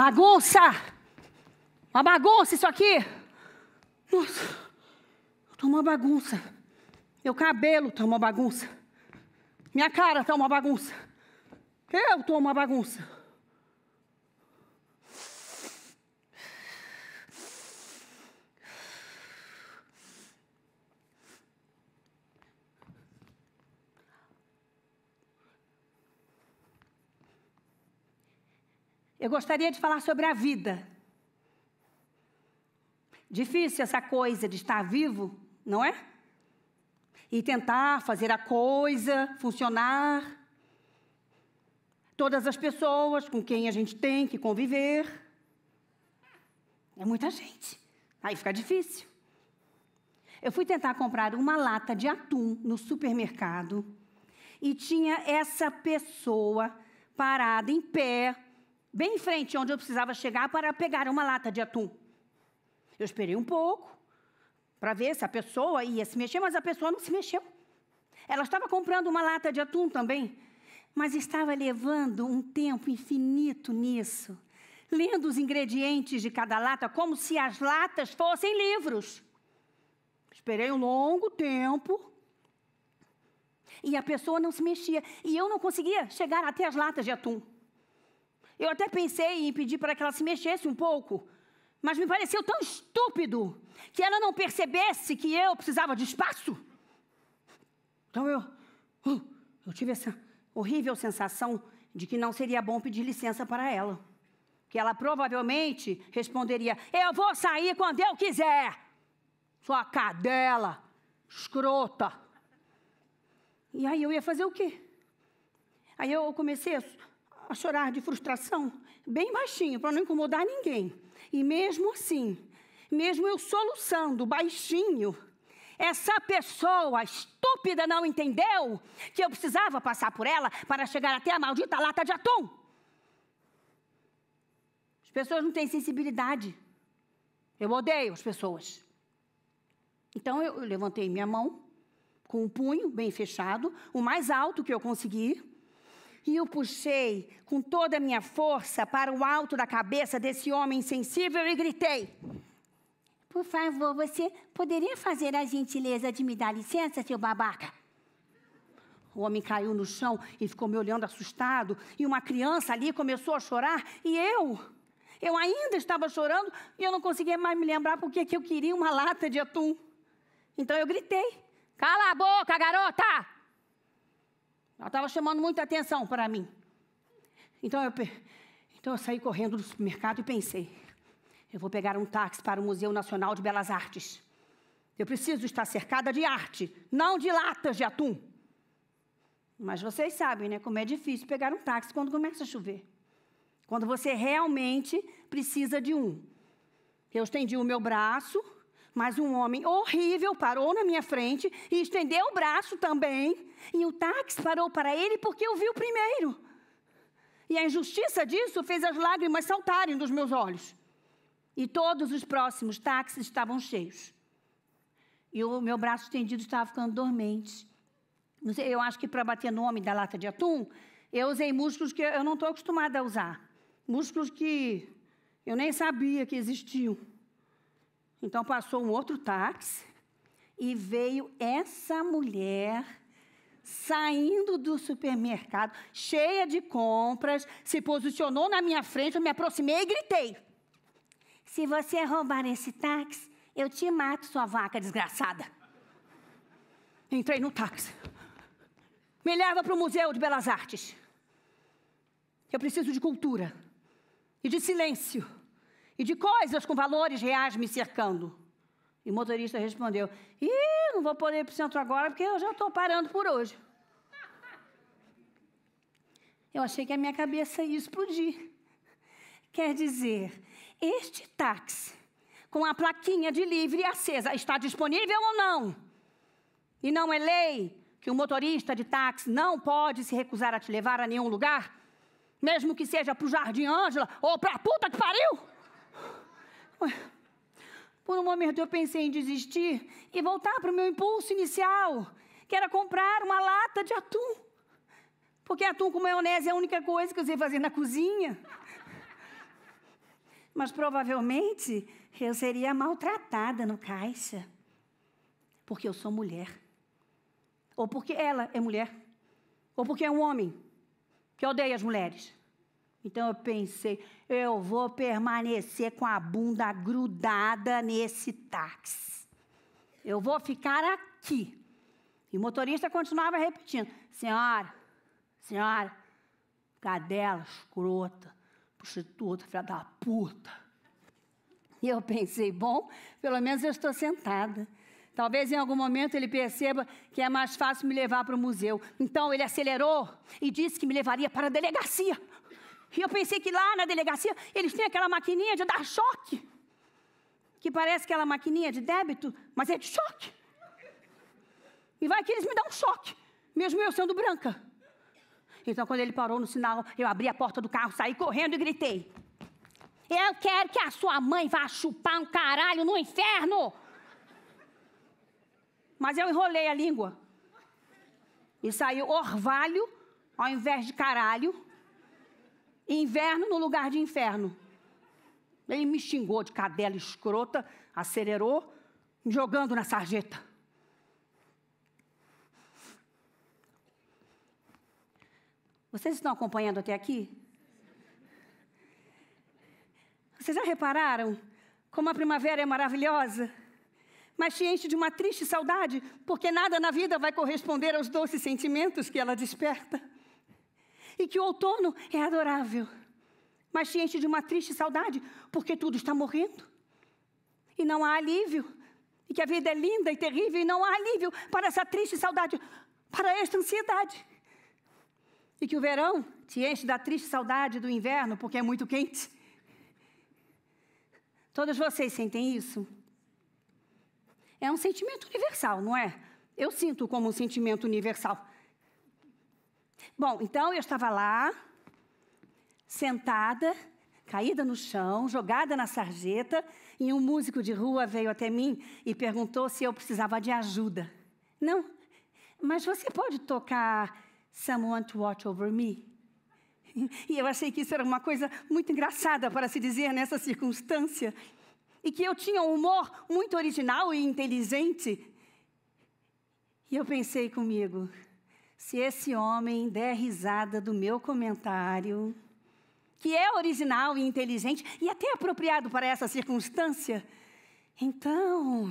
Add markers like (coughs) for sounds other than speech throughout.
Bagunça! Uma bagunça isso aqui! Nossa, tá uma bagunça. Meu cabelo tá uma bagunça. Minha cara tá uma bagunça. Eu tô uma bagunça. Eu gostaria de falar sobre a vida. Difícil essa coisa de estar vivo, não é? E tentar fazer a coisa funcionar. Todas as pessoas com quem a gente tem que conviver. É muita gente. Aí fica difícil. Eu fui tentar comprar uma lata de atum no supermercado e tinha essa pessoa parada em pé bem em frente onde eu precisava chegar para pegar uma lata de atum. Eu esperei um pouco para ver se a pessoa ia se mexer, mas a pessoa não se mexeu. Ela estava comprando uma lata de atum também, mas estava levando um tempo infinito nisso, lendo os ingredientes de cada lata como se as latas fossem livros. Esperei um longo tempo e a pessoa não se mexia e eu não conseguia chegar até as latas de atum. Eu até pensei em pedir para que ela se mexesse um pouco, mas me pareceu tão estúpido que ela não percebesse que eu precisava de espaço. Então eu, uh, eu tive essa horrível sensação de que não seria bom pedir licença para ela. Que ela provavelmente responderia: Eu vou sair quando eu quiser. Sua cadela, escrota. E aí eu ia fazer o quê? Aí eu comecei a a chorar de frustração, bem baixinho, para não incomodar ninguém. E mesmo assim, mesmo eu soluçando baixinho, essa pessoa estúpida não entendeu que eu precisava passar por ela para chegar até a maldita lata de atum. As pessoas não têm sensibilidade. Eu odeio as pessoas. Então eu levantei minha mão com o punho bem fechado, o mais alto que eu consegui, e o puxei com toda a minha força para o alto da cabeça desse homem insensível e gritei: Por favor, você poderia fazer a gentileza de me dar licença, seu babaca? O homem caiu no chão e ficou me olhando assustado, e uma criança ali começou a chorar, e eu. Eu ainda estava chorando e eu não conseguia mais me lembrar porque que eu queria uma lata de atum. Então eu gritei: Cala a boca, garota! Ela estava chamando muita atenção para mim. Então eu, então eu saí correndo do supermercado e pensei: eu vou pegar um táxi para o Museu Nacional de Belas Artes. Eu preciso estar cercada de arte, não de latas de atum. Mas vocês sabem, né, como é difícil pegar um táxi quando começa a chover. Quando você realmente precisa de um. Eu estendi o meu braço mas um homem horrível parou na minha frente e estendeu o braço também. E o táxi parou para ele porque eu vi o primeiro. E a injustiça disso fez as lágrimas saltarem dos meus olhos. E todos os próximos táxis estavam cheios. E o meu braço estendido estava ficando dormente. Sei, eu acho que para bater no homem da lata de atum, eu usei músculos que eu não estou acostumada a usar. Músculos que eu nem sabia que existiam. Então passou um outro táxi e veio essa mulher saindo do supermercado, cheia de compras, se posicionou na minha frente, eu me aproximei e gritei: Se você roubar esse táxi, eu te mato, sua vaca desgraçada. Entrei no táxi. Me leva para o Museu de Belas Artes. Eu preciso de cultura e de silêncio e de coisas com valores reais me cercando. E o motorista respondeu: Ih, não vou poder ir para o centro agora porque eu já estou parando por hoje. Eu achei que a minha cabeça ia explodir. Quer dizer, este táxi com a plaquinha de livre acesa está disponível ou não? E não é lei que o motorista de táxi não pode se recusar a te levar a nenhum lugar? Mesmo que seja para o Jardim Ângela ou para a puta que pariu? Por um momento eu pensei em desistir e voltar para o meu impulso inicial, que era comprar uma lata de atum. Porque atum com maionese é a única coisa que eu sei fazer na cozinha. Mas provavelmente eu seria maltratada no caixa. Porque eu sou mulher. Ou porque ela é mulher. Ou porque é um homem que odeia as mulheres. Então eu pensei, eu vou permanecer com a bunda grudada nesse táxi. Eu vou ficar aqui. E o motorista continuava repetindo: Senhora, senhora, cadela, escrota, prostituta, filha da puta. E eu pensei: bom, pelo menos eu estou sentada. Talvez em algum momento ele perceba que é mais fácil me levar para o museu. Então ele acelerou e disse que me levaria para a delegacia. E eu pensei que lá na delegacia eles têm aquela maquininha de dar choque. Que parece aquela maquininha de débito, mas é de choque. E vai que eles me dão um choque, mesmo eu sendo branca. Então, quando ele parou no sinal, eu abri a porta do carro, saí correndo e gritei: Eu quero que a sua mãe vá chupar um caralho no inferno! Mas eu enrolei a língua. E saiu orvalho ao invés de caralho. Inverno no lugar de inferno. Ele me xingou de cadela escrota, acelerou, me jogando na sarjeta. Vocês estão acompanhando até aqui? Vocês já repararam como a primavera é maravilhosa? Mas te enche de uma triste saudade, porque nada na vida vai corresponder aos doces sentimentos que ela desperta e que o outono é adorável, mas te enche de uma triste saudade, porque tudo está morrendo e não há alívio, e que a vida é linda e terrível e não há alívio para essa triste saudade, para esta ansiedade. E que o verão te enche da triste saudade do inverno, porque é muito quente. Todos vocês sentem isso? É um sentimento universal, não é? Eu sinto como um sentimento universal. Bom, então eu estava lá, sentada, caída no chão, jogada na sarjeta, e um músico de rua veio até mim e perguntou se eu precisava de ajuda. Não, mas você pode tocar Someone to Watch Over Me? E eu achei que isso era uma coisa muito engraçada para se dizer nessa circunstância. E que eu tinha um humor muito original e inteligente. E eu pensei comigo, se esse homem der risada do meu comentário, que é original e inteligente e até apropriado para essa circunstância, então.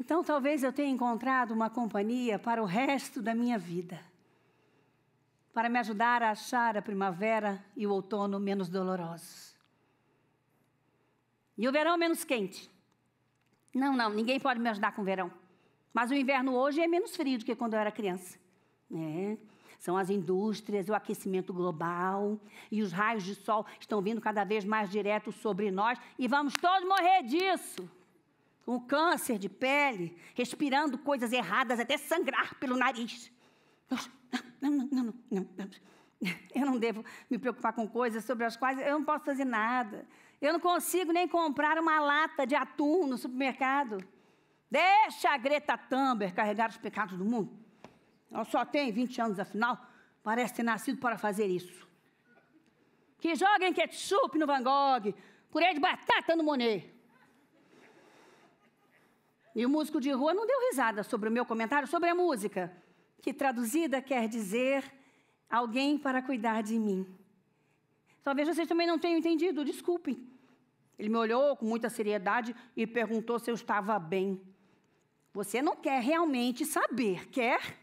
Então talvez eu tenha encontrado uma companhia para o resto da minha vida, para me ajudar a achar a primavera e o outono menos dolorosos. E o verão menos quente. Não, não, ninguém pode me ajudar com o verão. Mas o inverno hoje é menos frio do que quando eu era criança. Né? São as indústrias, o aquecimento global e os raios de sol estão vindo cada vez mais diretos sobre nós e vamos todos morrer disso. Com câncer de pele, respirando coisas erradas, até sangrar pelo nariz. Não, não, não, não, não, não. (laughs) Eu não devo me preocupar com coisas sobre as quais eu não posso fazer nada. Eu não consigo nem comprar uma lata de atum no supermercado. Deixa a Greta Thunberg carregar os pecados do mundo. Ela só tem 20 anos, afinal, parece ter nascido para fazer isso. Que joguem ketchup no Van Gogh, purê de batata no Monet. E o músico de rua não deu risada sobre o meu comentário sobre a música, que traduzida quer dizer alguém para cuidar de mim. Talvez vocês também não tenham entendido, desculpem. Ele me olhou com muita seriedade e perguntou se eu estava bem. Você não quer realmente saber, quer?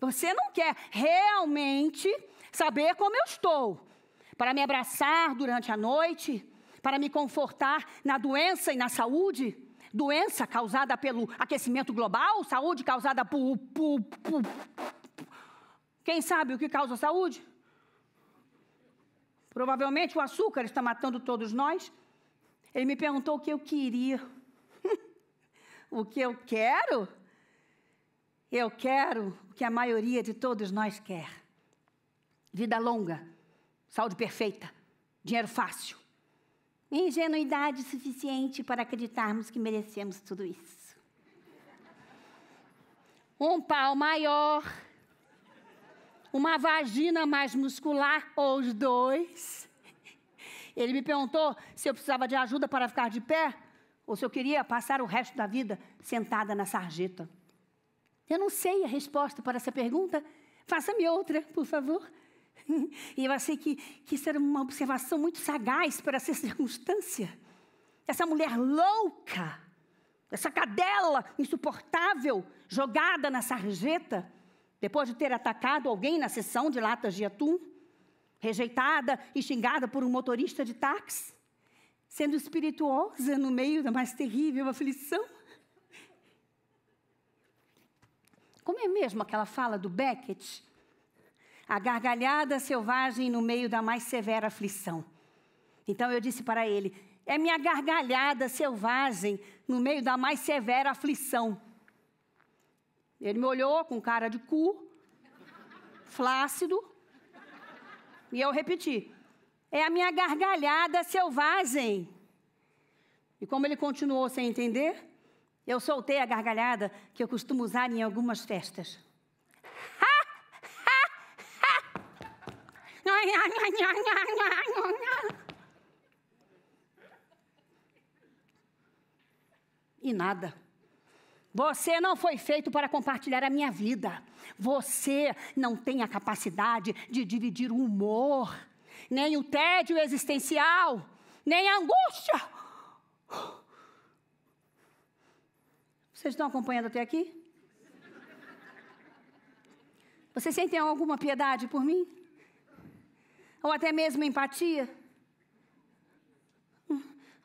Você não quer realmente saber como eu estou, para me abraçar durante a noite, para me confortar na doença e na saúde? Doença causada pelo aquecimento global, saúde causada por. por, por, Quem sabe o que causa saúde? Provavelmente o açúcar está matando todos nós. Ele me perguntou o que eu queria o que eu quero? Eu quero o que a maioria de todos nós quer: vida longa, saúde perfeita, dinheiro fácil. Ingenuidade suficiente para acreditarmos que merecemos tudo isso. Um pau maior, uma vagina mais muscular, ou os dois. Ele me perguntou se eu precisava de ajuda para ficar de pé. Ou se eu queria passar o resto da vida sentada na sarjeta? Eu não sei a resposta para essa pergunta. Faça-me outra, por favor. (laughs) E eu achei que, que isso era uma observação muito sagaz para essa (laughs) circunstância. Essa mulher louca, essa cadela insuportável, jogada na sarjeta, depois de ter atacado alguém na sessão de latas de atum, rejeitada e xingada por um motorista de táxi sendo espirituosa no meio da mais terrível aflição. Como é mesmo aquela fala do Beckett? A gargalhada selvagem no meio da mais severa aflição. Então eu disse para ele: é minha gargalhada selvagem no meio da mais severa aflição. Ele me olhou com cara de cu, flácido, e eu repeti: é a minha gargalhada selvagem. E como ele continuou sem entender, eu soltei a gargalhada que eu costumo usar em algumas festas. E nada. Você não foi feito para compartilhar a minha vida. Você não tem a capacidade de dividir o humor nem o tédio existencial, nem a angústia. Vocês estão acompanhando até aqui? Vocês sentem alguma piedade por mim? Ou até mesmo empatia?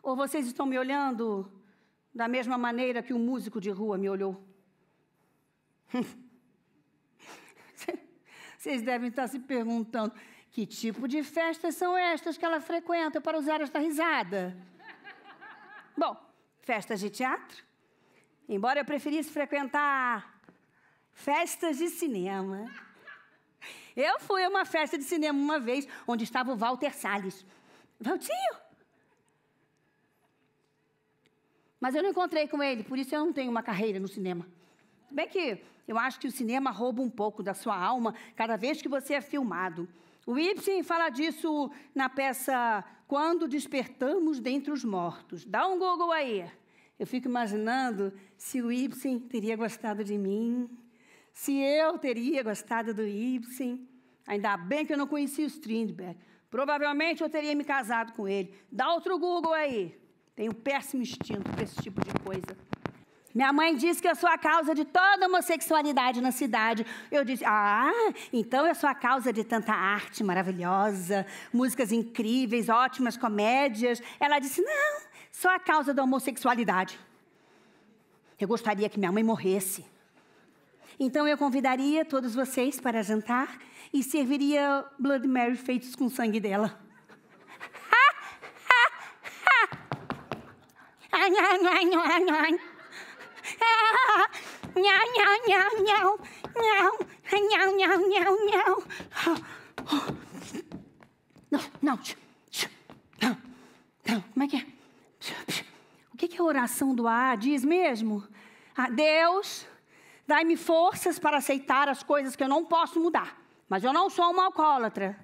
Ou vocês estão me olhando da mesma maneira que o um músico de rua me olhou? (laughs) Vocês devem estar se perguntando: que tipo de festas são estas que ela frequenta para usar esta risada? Bom, festas de teatro. Embora eu preferisse frequentar festas de cinema. Eu fui a uma festa de cinema uma vez, onde estava o Walter Salles. Valtinho! Mas eu não encontrei com ele, por isso eu não tenho uma carreira no cinema. Bem que eu acho que o cinema rouba um pouco da sua alma cada vez que você é filmado. O Ibsen fala disso na peça Quando Despertamos Dentre os Mortos. Dá um Google aí. Eu fico imaginando se o Ibsen teria gostado de mim, se eu teria gostado do Ibsen. Ainda bem que eu não conhecia o Strindberg. Provavelmente eu teria me casado com ele. Dá outro Google aí. Tenho péssimo instinto para esse tipo de coisa. Minha mãe disse que eu sou a causa de toda a homossexualidade na cidade. Eu disse: Ah, então eu sou a causa de tanta arte maravilhosa, músicas incríveis, ótimas comédias. Ela disse: Não, sou a causa da homossexualidade. Eu gostaria que minha mãe morresse. Então eu convidaria todos vocês para jantar e serviria Blood Mary feitos com sangue dela. Ha, ha, ha. Ai, ai, ai, ai, ai. Nhau, (laughs) nhau, nhau, nhau, nhau, nhau, nhau, nhau, nhau. (gasps) Não, não. Não, como é que é? O que, é a oração do ar diz mesmo? A ah, Deus, dai-me forças para aceitar as coisas que eu não posso mudar. Mas eu não sou uma alcoólatra.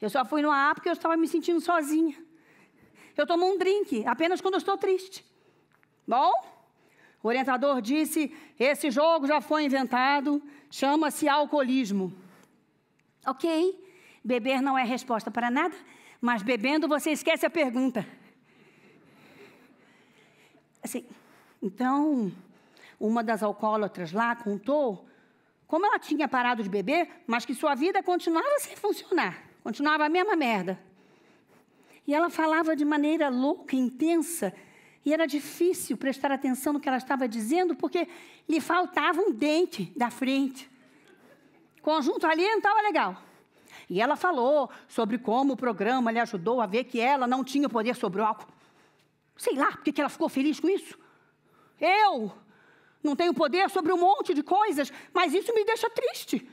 Eu só fui no ar porque eu estava me sentindo sozinha. Eu tomo um drink apenas quando eu estou triste. Bom? O orientador disse: esse jogo já foi inventado, chama-se alcoolismo. Ok, beber não é resposta para nada, mas bebendo você esquece a pergunta. Assim, então, uma das alcoólatras lá contou como ela tinha parado de beber, mas que sua vida continuava sem funcionar, continuava a mesma merda. E ela falava de maneira louca, intensa, e era difícil prestar atenção no que ela estava dizendo, porque lhe faltava um dente da frente. Conjunto ali não estava legal. E ela falou sobre como o programa lhe ajudou a ver que ela não tinha poder sobre o álcool. Sei lá, porque ela ficou feliz com isso. Eu não tenho poder sobre um monte de coisas, mas isso me deixa triste.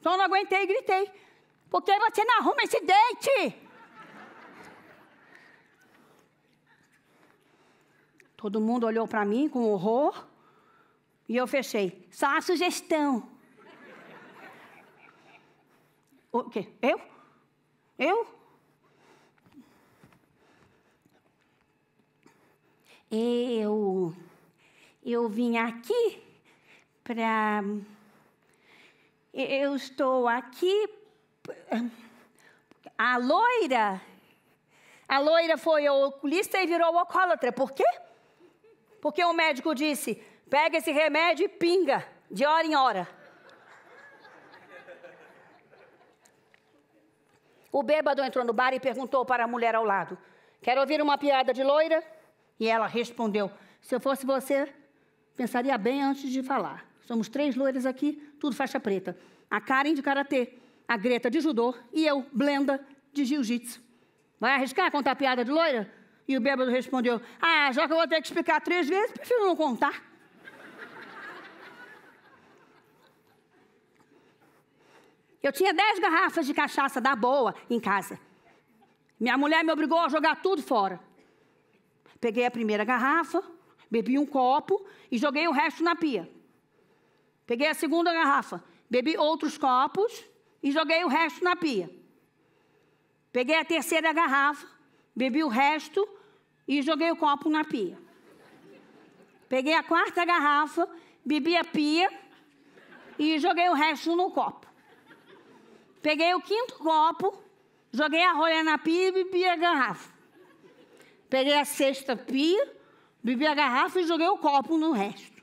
Então eu não aguentei e gritei. Porque você não arruma esse dente? Todo mundo olhou para mim com horror e eu fechei. Só a sugestão. O quê? Eu? Eu? Eu. Eu vim aqui para. Eu estou aqui. A loira. A loira foi oculista e virou alcoólatra. Por quê? Porque o médico disse: pega esse remédio e pinga, de hora em hora. O bêbado entrou no bar e perguntou para a mulher ao lado: Quer ouvir uma piada de loira? E ela respondeu: Se eu fosse você, pensaria bem antes de falar. Somos três loiras aqui, tudo faixa preta. A Karen de karatê, a Greta de judô e eu, Blenda, de jiu-jitsu. Vai arriscar contar a piada de loira? E o bêbado respondeu: Ah, já que eu vou ter que explicar três vezes, prefiro não contar. Eu tinha dez garrafas de cachaça da boa em casa. Minha mulher me obrigou a jogar tudo fora. Peguei a primeira garrafa, bebi um copo e joguei o resto na pia. Peguei a segunda garrafa, bebi outros copos e joguei o resto na pia. Peguei a terceira garrafa, bebi o resto e joguei o copo na pia. Peguei a quarta garrafa, bebi a pia e joguei o resto no copo. Peguei o quinto copo, joguei a rolha na pia e bebi a garrafa. Peguei a sexta pia, bebi a garrafa e joguei o copo no resto.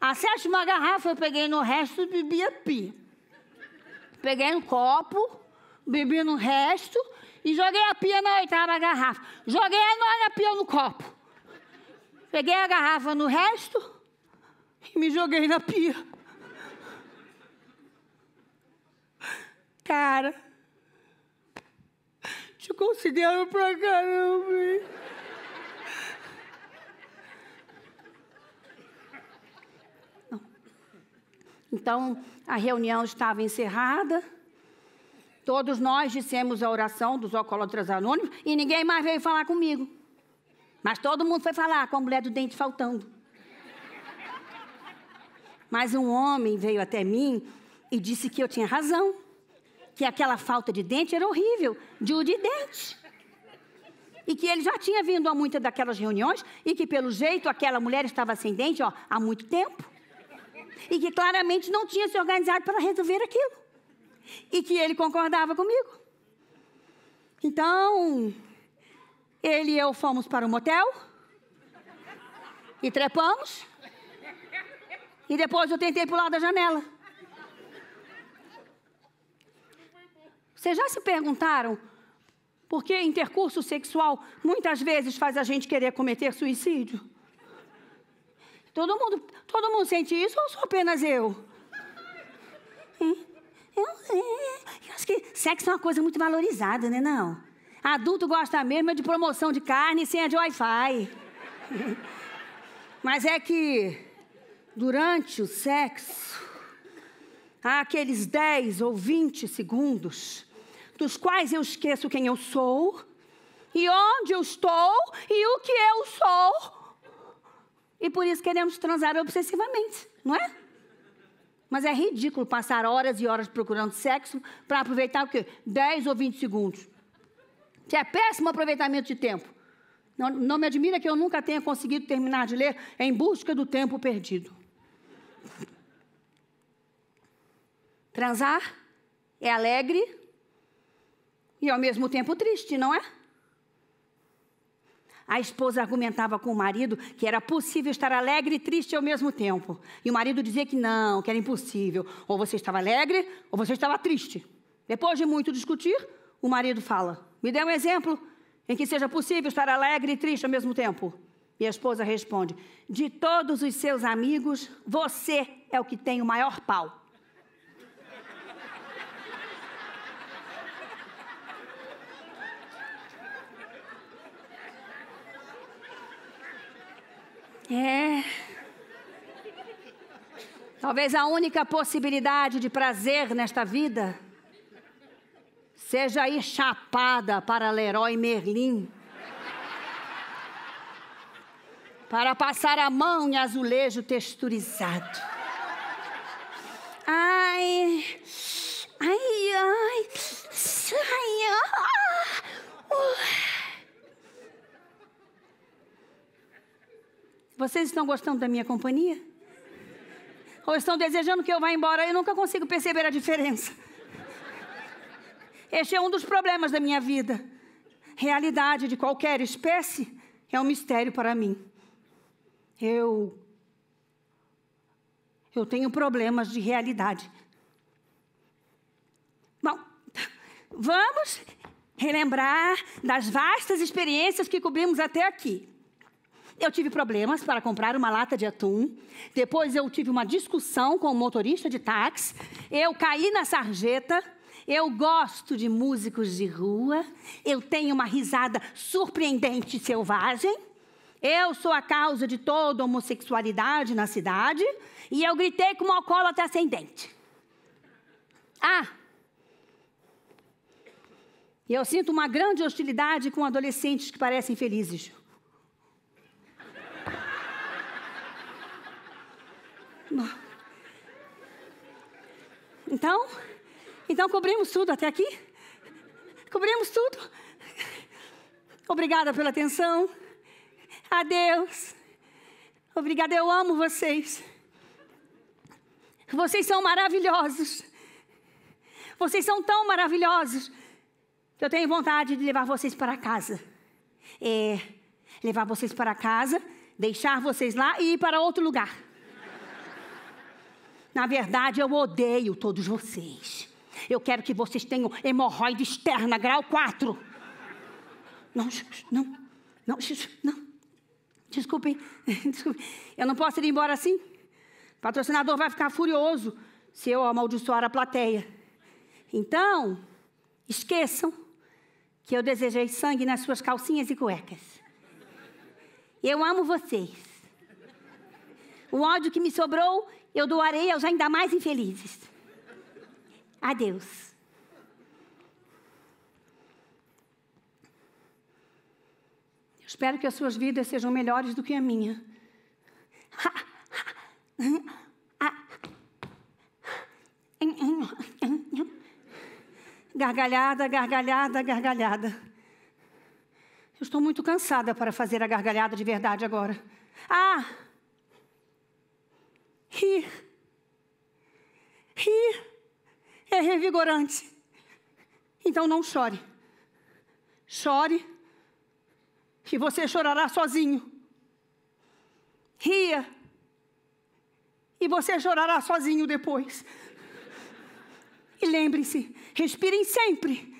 A sétima garrafa eu peguei no resto e bebi a pia. Peguei um copo, bebi no resto e joguei a pia na oitava garrafa. Joguei a nona pia no copo. Peguei a garrafa no resto e me joguei na pia. Cara, te considero pra caramba. Hein? Então, a reunião estava encerrada. Todos nós dissemos a oração dos alcoólatras anônimos e ninguém mais veio falar comigo. Mas todo mundo foi falar com a mulher do dente faltando. Mas um homem veio até mim e disse que eu tinha razão, que aquela falta de dente era horrível, de o de dente. E que ele já tinha vindo a muitas daquelas reuniões e que, pelo jeito, aquela mulher estava sem dente ó, há muito tempo. E que claramente não tinha se organizado para resolver aquilo e que ele concordava comigo. Então, ele e eu fomos para um motel e trepamos. E depois eu tentei pular da janela. Vocês já se perguntaram por que intercurso sexual muitas vezes faz a gente querer cometer suicídio? Todo mundo, todo mundo sente isso ou sou apenas eu? Eu, é, eu acho que sexo é uma coisa muito valorizada, né? Não. Adulto gosta mesmo é de promoção de carne e senha de Wi-Fi. (laughs) Mas é que durante o sexo, há aqueles 10 ou 20 segundos dos quais eu esqueço quem eu sou, e onde eu estou e o que eu sou. E por isso queremos transar obsessivamente, não é? Mas é ridículo passar horas e horas procurando sexo para aproveitar o quê? 10 ou 20 segundos. Que é péssimo aproveitamento de tempo. Não, não me admira que eu nunca tenha conseguido terminar de ler Em Busca do Tempo Perdido. Transar é alegre e ao mesmo tempo triste, não é? A esposa argumentava com o marido que era possível estar alegre e triste ao mesmo tempo. E o marido dizia que não, que era impossível. Ou você estava alegre ou você estava triste. Depois de muito discutir, o marido fala: Me dê um exemplo em que seja possível estar alegre e triste ao mesmo tempo. E a esposa responde: De todos os seus amigos, você é o que tem o maior pau. É. Talvez a única possibilidade de prazer nesta vida seja ir chapada para Leroy Merlin. Para passar a mão em azulejo texturizado. Ai, ai, ai, ai, ai. Uh. Vocês estão gostando da minha companhia? Ou estão desejando que eu vá embora? Eu nunca consigo perceber a diferença. Este é um dos problemas da minha vida. Realidade de qualquer espécie é um mistério para mim. Eu eu tenho problemas de realidade. Bom, vamos relembrar das vastas experiências que cobrimos até aqui. Eu tive problemas para comprar uma lata de atum. Depois eu tive uma discussão com o um motorista de táxi. Eu caí na sarjeta. Eu gosto de músicos de rua. Eu tenho uma risada surpreendente e selvagem. Eu sou a causa de toda homossexualidade na cidade. E eu gritei com como até ascendente. Ah! Eu sinto uma grande hostilidade com adolescentes que parecem felizes. Bom. Então, então cobrimos tudo até aqui? Cobrimos tudo? Obrigada pela atenção. Adeus. Obrigada, eu amo vocês. Vocês são maravilhosos. Vocês são tão maravilhosos que eu tenho vontade de levar vocês para casa. É, levar vocês para casa, deixar vocês lá e ir para outro lugar. Na verdade, eu odeio todos vocês. Eu quero que vocês tenham hemorroide externa, grau 4. Não, não, não, não. Desculpem, (laughs) desculpem. Eu não posso ir embora assim? O patrocinador vai ficar furioso se eu amaldiçoar a plateia. Então, esqueçam que eu desejei sangue nas suas calcinhas e cuecas. Eu amo vocês. O ódio que me sobrou, eu doarei aos ainda mais infelizes. Adeus. Eu espero que as suas vidas sejam melhores do que a minha. Gargalhada, gargalhada, gargalhada. Eu estou muito cansada para fazer a gargalhada de verdade agora. Ah! Rir. Rir é revigorante. Então não chore. Chore, e você chorará sozinho. Ria, e você chorará sozinho depois. E lembre se respirem sempre.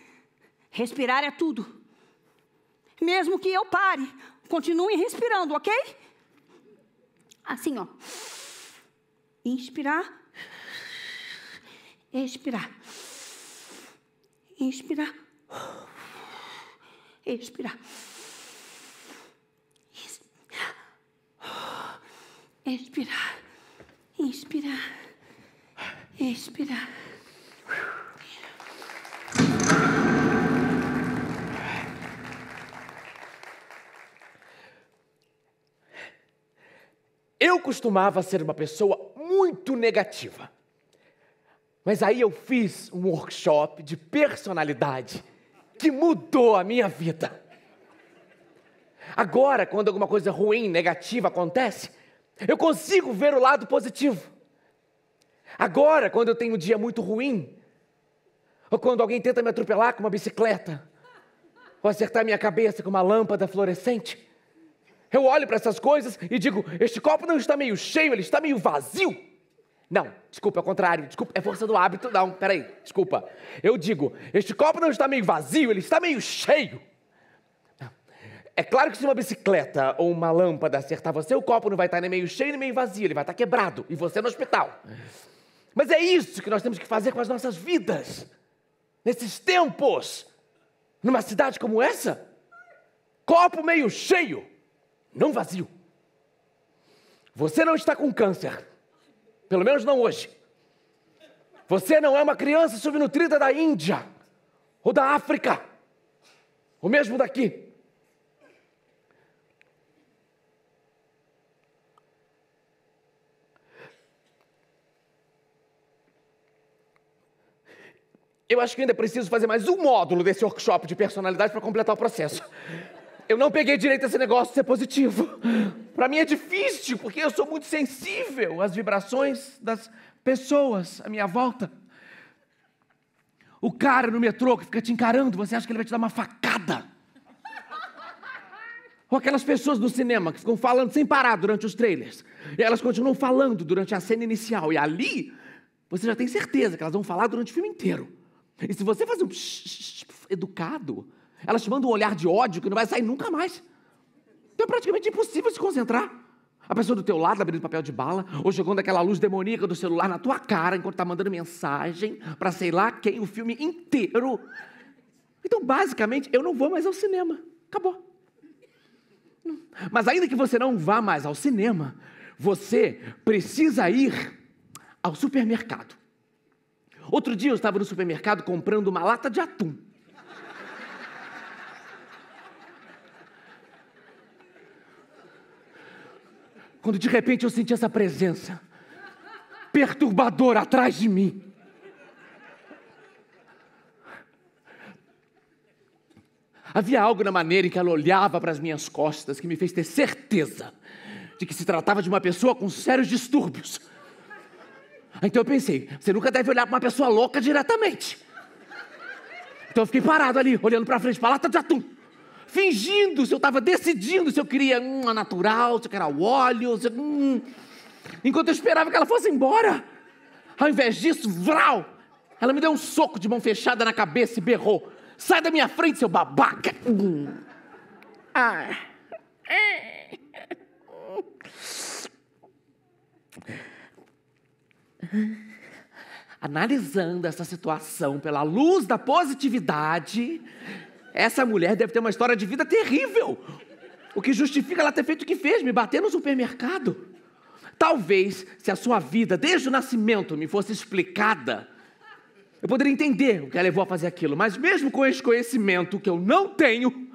Respirar é tudo. Mesmo que eu pare, continue respirando, ok? Assim, ó. Inspirar. Expirar. Inspirar. Expirar. Inspirar. Expirar. Inspirar. Expirar. Eu costumava ser uma pessoa negativa. Mas aí eu fiz um workshop de personalidade que mudou a minha vida. Agora, quando alguma coisa ruim, negativa acontece, eu consigo ver o lado positivo. Agora, quando eu tenho um dia muito ruim, ou quando alguém tenta me atropelar com uma bicicleta, ou acertar minha cabeça com uma lâmpada fluorescente, eu olho para essas coisas e digo: este copo não está meio cheio, ele está meio vazio. Não, desculpa, é o contrário. Desculpa, é força do hábito. Não, peraí, desculpa. Eu digo, este copo não está meio vazio, ele está meio cheio. É claro que se uma bicicleta ou uma lâmpada acertar você, o copo não vai estar nem meio cheio nem meio vazio, ele vai estar quebrado e você no hospital. Mas é isso que nós temos que fazer com as nossas vidas. Nesses tempos, numa cidade como essa, copo meio cheio, não vazio. Você não está com câncer. Pelo menos não hoje. Você não é uma criança subnutrida da Índia, ou da África, ou mesmo daqui. Eu acho que ainda preciso fazer mais um módulo desse workshop de personalidade para completar o processo eu não peguei direito esse negócio de ser positivo. (laughs) Para mim é difícil, porque eu sou muito sensível às vibrações das pessoas à minha volta. O cara no metrô que fica te encarando, você acha que ele vai te dar uma facada. Ou aquelas pessoas no cinema que ficam falando sem parar durante os trailers. E elas continuam falando durante a cena inicial. E ali, você já tem certeza que elas vão falar durante o filme inteiro. E se você fazer um psh, psh, psh, educado, elas te mandam um olhar de ódio que não vai sair nunca mais. Então é praticamente impossível se concentrar. A pessoa do teu lado abrindo papel de bala, ou jogando aquela luz demoníaca do celular na tua cara enquanto está mandando mensagem para sei lá quem, o filme inteiro. Então, basicamente, eu não vou mais ao cinema. Acabou. Mas ainda que você não vá mais ao cinema, você precisa ir ao supermercado. Outro dia eu estava no supermercado comprando uma lata de atum. quando de repente eu senti essa presença perturbadora atrás de mim. Havia algo na maneira em que ela olhava para as minhas costas que me fez ter certeza de que se tratava de uma pessoa com sérios distúrbios. Então eu pensei, você nunca deve olhar para uma pessoa louca diretamente. Então eu fiquei parado ali, olhando para frente, para lá, de atum fingindo se eu estava decidindo se eu queria hum, a natural, se eu queria o óleo, se hum. enquanto eu esperava que ela fosse embora. Ao invés disso, vral! Ela me deu um soco de mão fechada na cabeça e berrou: Sai da minha frente, seu babaca! Hum. Ah. Analisando essa situação pela luz da positividade, essa mulher deve ter uma história de vida terrível. O que justifica ela ter feito o que fez, me bater no supermercado. Talvez, se a sua vida, desde o nascimento, me fosse explicada, eu poderia entender o que a levou a fazer aquilo. Mas mesmo com esse conhecimento que eu não tenho,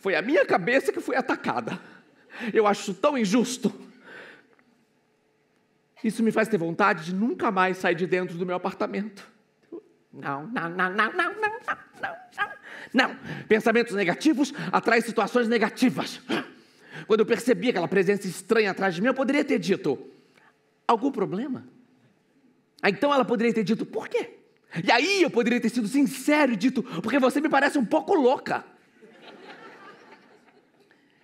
foi a minha cabeça que foi atacada. Eu acho tão injusto. Isso me faz ter vontade de nunca mais sair de dentro do meu apartamento. Não, não, não, não, não, não, não, não. Não, pensamentos negativos atraem situações negativas. Quando eu percebi aquela presença estranha atrás de mim, eu poderia ter dito: algum problema? Ah, então ela poderia ter dito: por quê? E aí eu poderia ter sido sincero e dito: porque você me parece um pouco louca.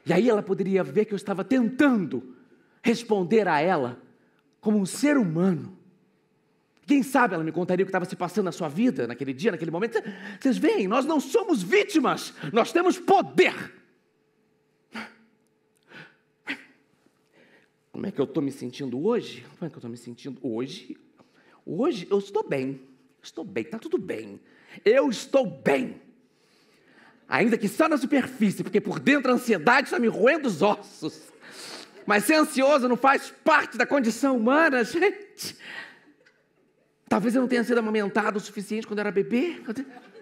E aí ela poderia ver que eu estava tentando responder a ela como um ser humano quem sabe ela me contaria o que estava se passando na sua vida, naquele dia, naquele momento. Vocês veem, nós não somos vítimas, nós temos poder. Como é que eu estou me sentindo hoje? Como é que eu estou me sentindo hoje? Hoje eu estou bem, estou bem, está tudo bem. Eu estou bem. Ainda que só na superfície, porque por dentro a ansiedade está me roendo os ossos. Mas ser ansioso não faz parte da condição humana, (laughs) gente. Talvez eu não tenha sido amamentado o suficiente quando era bebê.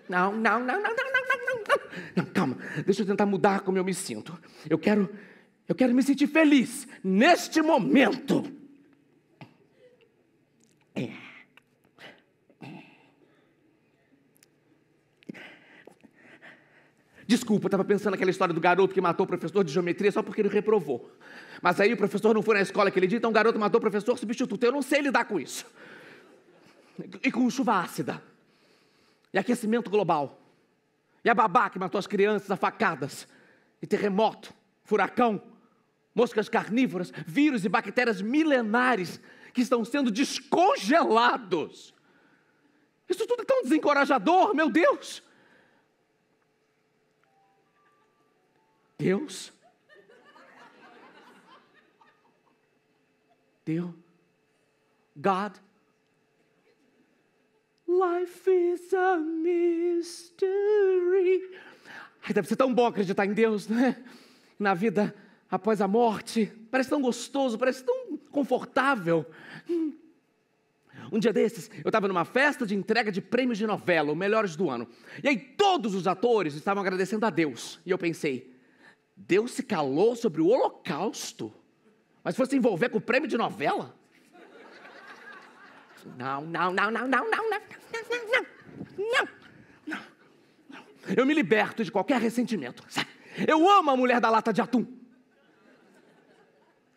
Não, não, não, não, não, não, não, não. Não, calma. Deixa eu tentar mudar como eu me sinto. Eu quero, eu quero me sentir feliz neste momento. É. Desculpa, eu estava pensando naquela história do garoto que matou o professor de geometria só porque ele reprovou. Mas aí o professor não foi na escola aquele dia, então o garoto matou o professor substituto. Eu não sei lidar com isso e com chuva ácida, e aquecimento global, e a babá que matou as crianças a facadas, e terremoto, furacão, moscas carnívoras, vírus e bactérias milenares que estão sendo descongelados. Isso tudo é tão desencorajador, meu Deus! Deus? Deus? God Life is a mystery. Ai, deve ser tão bom acreditar em Deus, né? Na vida após a morte. Parece tão gostoso, parece tão confortável. Um dia desses, eu estava numa festa de entrega de prêmios de novela, os melhores do ano. E aí todos os atores estavam agradecendo a Deus. E eu pensei, Deus se calou sobre o holocausto, mas se fosse envolver com o prêmio de novela? Não, não, não, não, não, não, não. Eu me liberto de qualquer ressentimento. Eu amo a mulher da lata de atum.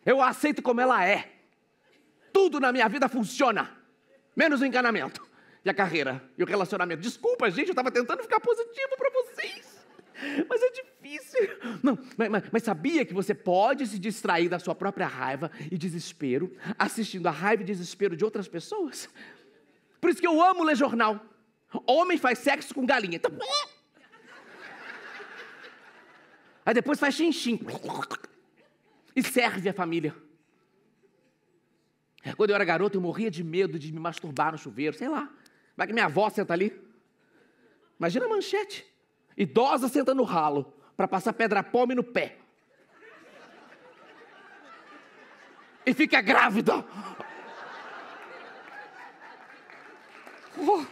Eu a aceito como ela é. Tudo na minha vida funciona, menos o enganamento, e a carreira e o relacionamento. Desculpa, gente, eu estava tentando ficar positivo para vocês, mas é difícil. Não, mas, mas, mas, sabia que você pode se distrair da sua própria raiva e desespero assistindo a raiva e desespero de outras pessoas? Por isso que eu amo ler jornal. Homem faz sexo com galinha. Então, é. Aí depois faz xinxim. E serve a família. Quando eu era garoto, eu morria de medo de me masturbar no chuveiro, sei lá. Vai que minha avó senta ali. Imagina a manchete. Idosa senta no ralo para passar pedra pome no pé. E fica grávida. Oh.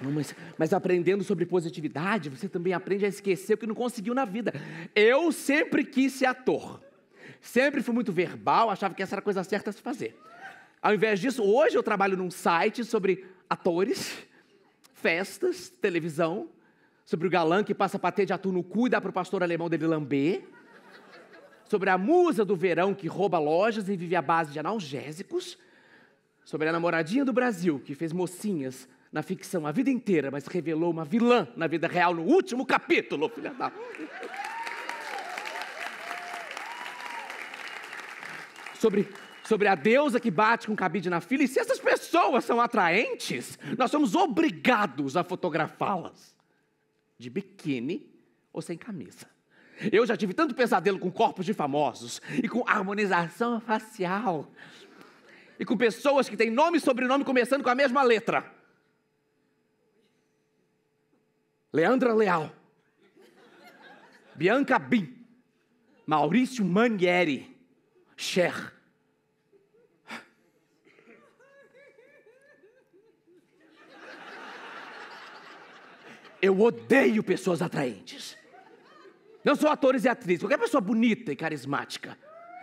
Não, mas, mas aprendendo sobre positividade, você também aprende a esquecer o que não conseguiu na vida. Eu sempre quis ser ator. Sempre fui muito verbal, achava que essa era a coisa certa a se fazer. Ao invés disso, hoje eu trabalho num site sobre atores, festas, televisão, sobre o galã que passa patê de atum no cu e dá para o pastor alemão dele lamber, sobre a musa do verão que rouba lojas e vive à base de analgésicos, sobre a namoradinha do Brasil que fez mocinhas na ficção a vida inteira, mas revelou uma vilã na vida real no último capítulo, filha da. Sobre, sobre a deusa que bate com cabide na fila, e se essas pessoas são atraentes, nós somos obrigados a fotografá-las de biquíni ou sem camisa. Eu já tive tanto pesadelo com corpos de famosos e com harmonização facial e com pessoas que têm nome e sobrenome começando com a mesma letra. Leandra Leal, Bianca Bin, Maurício Manieri, Cher. Eu odeio pessoas atraentes. Não sou atores e atrizes, qualquer pessoa bonita e carismática.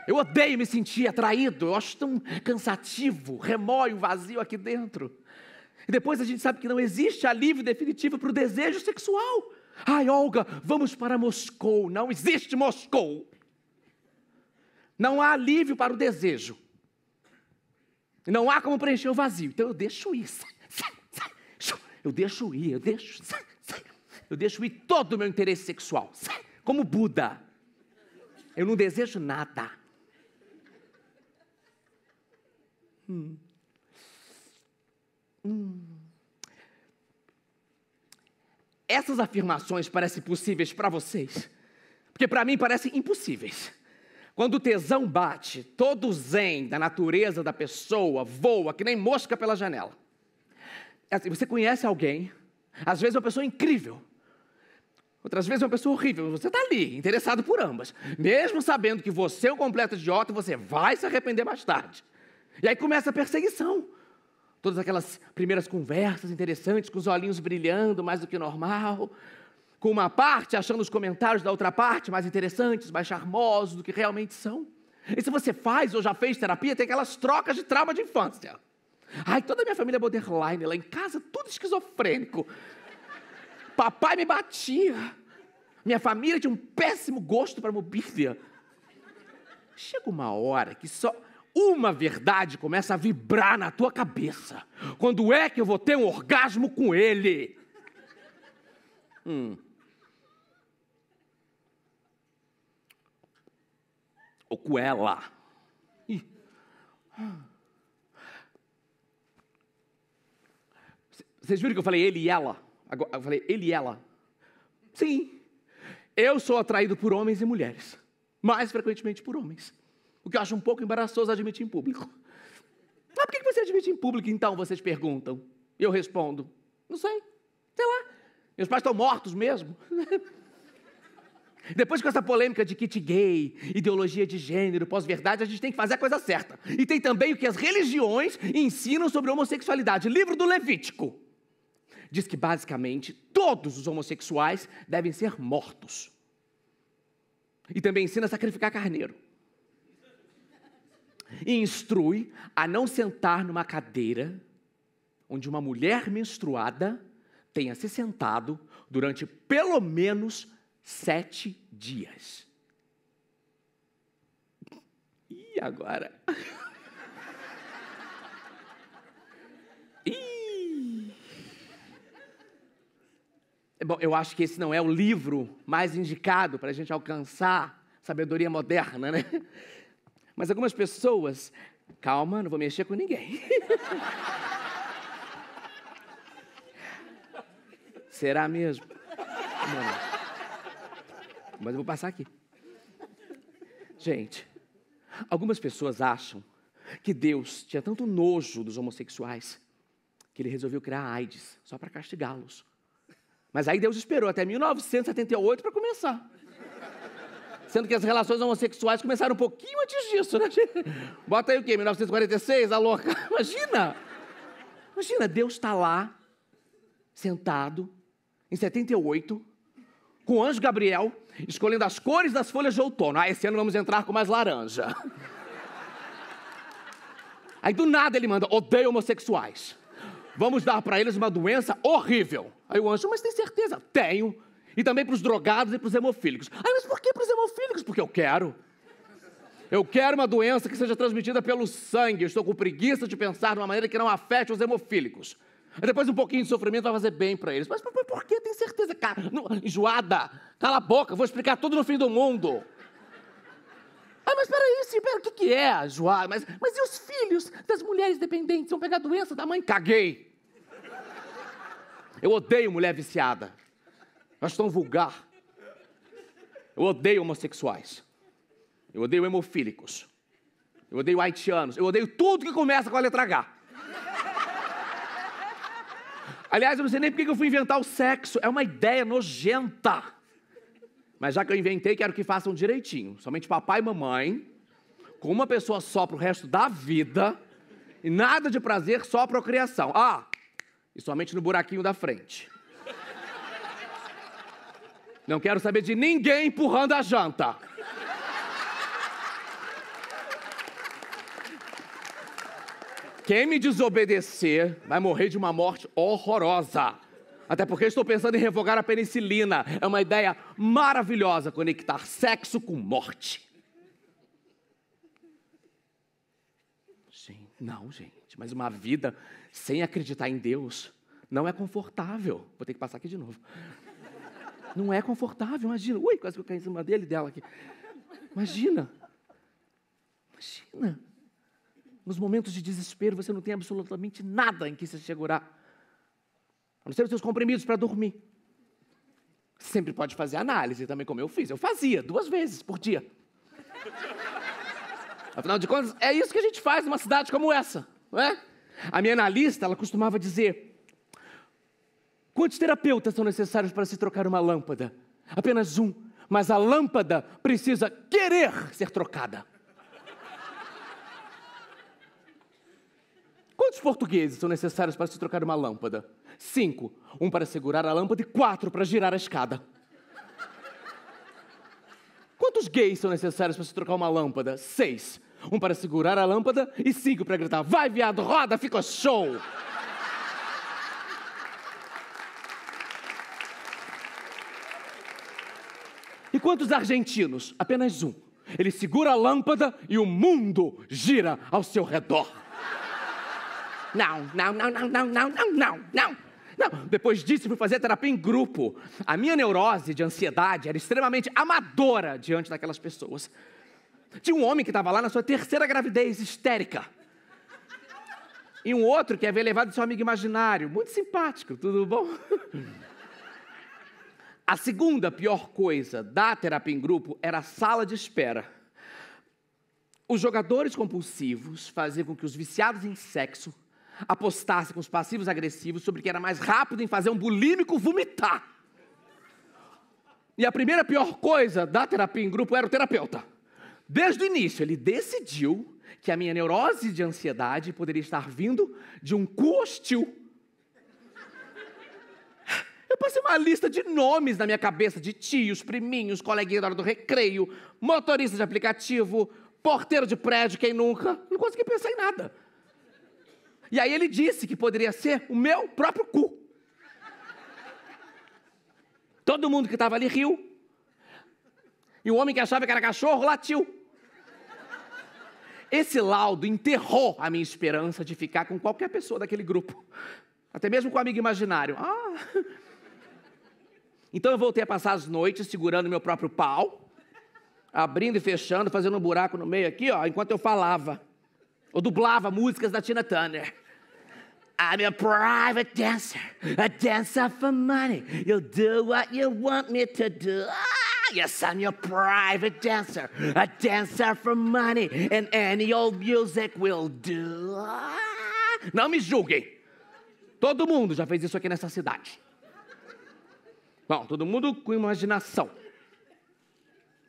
Eu odeio me sentir atraído, eu acho tão cansativo, remói o vazio aqui dentro. E depois a gente sabe que não existe alívio definitivo para o desejo sexual. Ai, Olga, vamos para Moscou. Não existe Moscou. Não há alívio para o desejo. Não há como preencher o vazio. Então eu deixo ir. Eu deixo ir, eu deixo. Eu deixo ir todo o meu interesse sexual. Como Buda. Eu não desejo nada. Hum. Hum. Essas afirmações parecem possíveis para vocês, porque para mim parecem impossíveis. Quando o tesão bate, todo o zen da natureza da pessoa voa que nem mosca pela janela. É assim, você conhece alguém, às vezes é uma pessoa incrível, Outras vezes é uma pessoa horrível, você está ali, interessado por ambas. Mesmo sabendo que você é um completo idiota, você vai se arrepender mais tarde. E aí começa a perseguição todas aquelas primeiras conversas interessantes, com os olhinhos brilhando mais do que normal, com uma parte achando os comentários da outra parte mais interessantes, mais charmosos do que realmente são. E se você faz ou já fez terapia, tem aquelas trocas de trauma de infância. Ai, toda a minha família é borderline, lá em casa tudo esquizofrênico. Papai me batia. Minha família tinha um péssimo gosto para mobília. Chega uma hora que só uma verdade começa a vibrar na tua cabeça. Quando é que eu vou ter um orgasmo com ele? Hum. Ou com ela. Vocês viram que eu falei ele e ela? Agora, eu falei ele e ela. Sim. Eu sou atraído por homens e mulheres. Mais frequentemente por homens. O que eu acho um pouco embaraçoso admitir em público. Mas por que você admite em público, então? Vocês perguntam. Eu respondo: Não sei. Sei lá. Meus pais estão mortos mesmo. (laughs) Depois com essa polêmica de kit gay, ideologia de gênero, pós-verdade, a gente tem que fazer a coisa certa. E tem também o que as religiões ensinam sobre homossexualidade. Livro do Levítico diz que basicamente todos os homossexuais devem ser mortos. E também ensina a sacrificar carneiro e instrui a não sentar numa cadeira onde uma mulher menstruada tenha se sentado durante pelo menos sete dias. E agora? Ih. Bom, eu acho que esse não é o livro mais indicado para a gente alcançar sabedoria moderna, né? Mas algumas pessoas, calma, não vou mexer com ninguém. (laughs) Será mesmo? Não. Mas eu vou passar aqui. Gente, algumas pessoas acham que Deus tinha tanto nojo dos homossexuais que ele resolveu criar AIDS só para castigá-los. Mas aí Deus esperou até 1978 para começar. Sendo que as relações homossexuais começaram um pouquinho antes disso, né? (laughs) Bota aí o quê? 1946, a louca. (laughs) Imagina! Imagina, Deus está lá, sentado, em 78, com o anjo Gabriel, escolhendo as cores das folhas de outono. Ah, esse ano vamos entrar com mais laranja. (laughs) Aí do nada ele manda: odeio homossexuais. Vamos dar para eles uma doença horrível. Aí o anjo, mas tem certeza? Tenho. E também para os drogados e para os hemofílicos. Ah, mas por que para os hemofílicos? Porque eu quero. Eu quero uma doença que seja transmitida pelo sangue. Eu estou com preguiça de pensar de uma maneira que não afete os hemofílicos. depois um pouquinho de sofrimento vai fazer bem para eles. Mas, mas, por que? Tenho certeza, cara. Não, enjoada. Cala a boca, vou explicar tudo no fim do mundo. Ah, mas peraí, sim, pera, o que, que é enjoada? Mas, mas e os filhos das mulheres dependentes vão pegar a doença da mãe? Caguei. Eu odeio mulher viciada. Acho tão vulgar. Eu odeio homossexuais. Eu odeio hemofílicos. Eu odeio haitianos. Eu odeio tudo que começa com a letra H. Aliás, eu não sei nem por que eu fui inventar o sexo. É uma ideia nojenta. Mas já que eu inventei, quero que façam direitinho. Somente papai e mamãe, com uma pessoa só pro resto da vida, e nada de prazer, só procriação. Ah, e somente no buraquinho da frente. Não quero saber de ninguém empurrando a janta. Quem me desobedecer vai morrer de uma morte horrorosa. Até porque estou pensando em revogar a penicilina. É uma ideia maravilhosa conectar sexo com morte. Gente, não, gente, mas uma vida sem acreditar em Deus não é confortável. Vou ter que passar aqui de novo. Não é confortável, imagina. Ui, quase que eu caí em cima dele dela aqui. Imagina. Imagina. Nos momentos de desespero, você não tem absolutamente nada em que se segurar. A não ser os seus comprimidos para dormir. Sempre pode fazer análise também, como eu fiz. Eu fazia duas vezes por dia. Afinal de contas, é isso que a gente faz numa cidade como essa, não é? A minha analista, ela costumava dizer: Quantos terapeutas são necessários para se trocar uma lâmpada? Apenas um. Mas a lâmpada precisa querer ser trocada. Quantos portugueses são necessários para se trocar uma lâmpada? Cinco. Um para segurar a lâmpada e quatro para girar a escada. Quantos gays são necessários para se trocar uma lâmpada? Seis. Um para segurar a lâmpada e cinco para gritar: Vai, viado, roda, fica show! E quantos argentinos? Apenas um. Ele segura a lâmpada e o mundo gira ao seu redor. Não, não, não, não, não, não, não, não, não. Não, depois disso fui fazer terapia em grupo. A minha neurose de ansiedade era extremamente amadora diante daquelas pessoas. Tinha um homem que estava lá na sua terceira gravidez, histérica. E um outro que havia levado seu amigo imaginário, muito simpático, tudo bom? A segunda pior coisa da terapia em grupo era a sala de espera. Os jogadores compulsivos faziam com que os viciados em sexo apostassem com os passivos agressivos sobre quem era mais rápido em fazer um bulímico vomitar. E a primeira pior coisa da terapia em grupo era o terapeuta. Desde o início, ele decidiu que a minha neurose de ansiedade poderia estar vindo de um cu hostil eu passei uma lista de nomes na minha cabeça, de tios, priminhos, coleguinha da hora do recreio, motorista de aplicativo, porteiro de prédio, quem nunca. Não consegui pensar em nada. E aí ele disse que poderia ser o meu próprio cu. Todo mundo que estava ali riu. E o homem que achava que era cachorro latiu. Esse laudo enterrou a minha esperança de ficar com qualquer pessoa daquele grupo. Até mesmo com o um amigo imaginário. Ah, então eu voltei a passar as noites segurando meu próprio pau, abrindo e fechando, fazendo um buraco no meio aqui, ó, enquanto eu falava. Eu dublava músicas da Tina Turner. I'm a private dancer, a dancer for money. You do what you want me to do. Ah, yes, I'm your private dancer, a dancer for money, and any old music will do. Ah, não me julguem. Todo mundo já fez isso aqui nessa cidade. Bom, todo mundo com imaginação.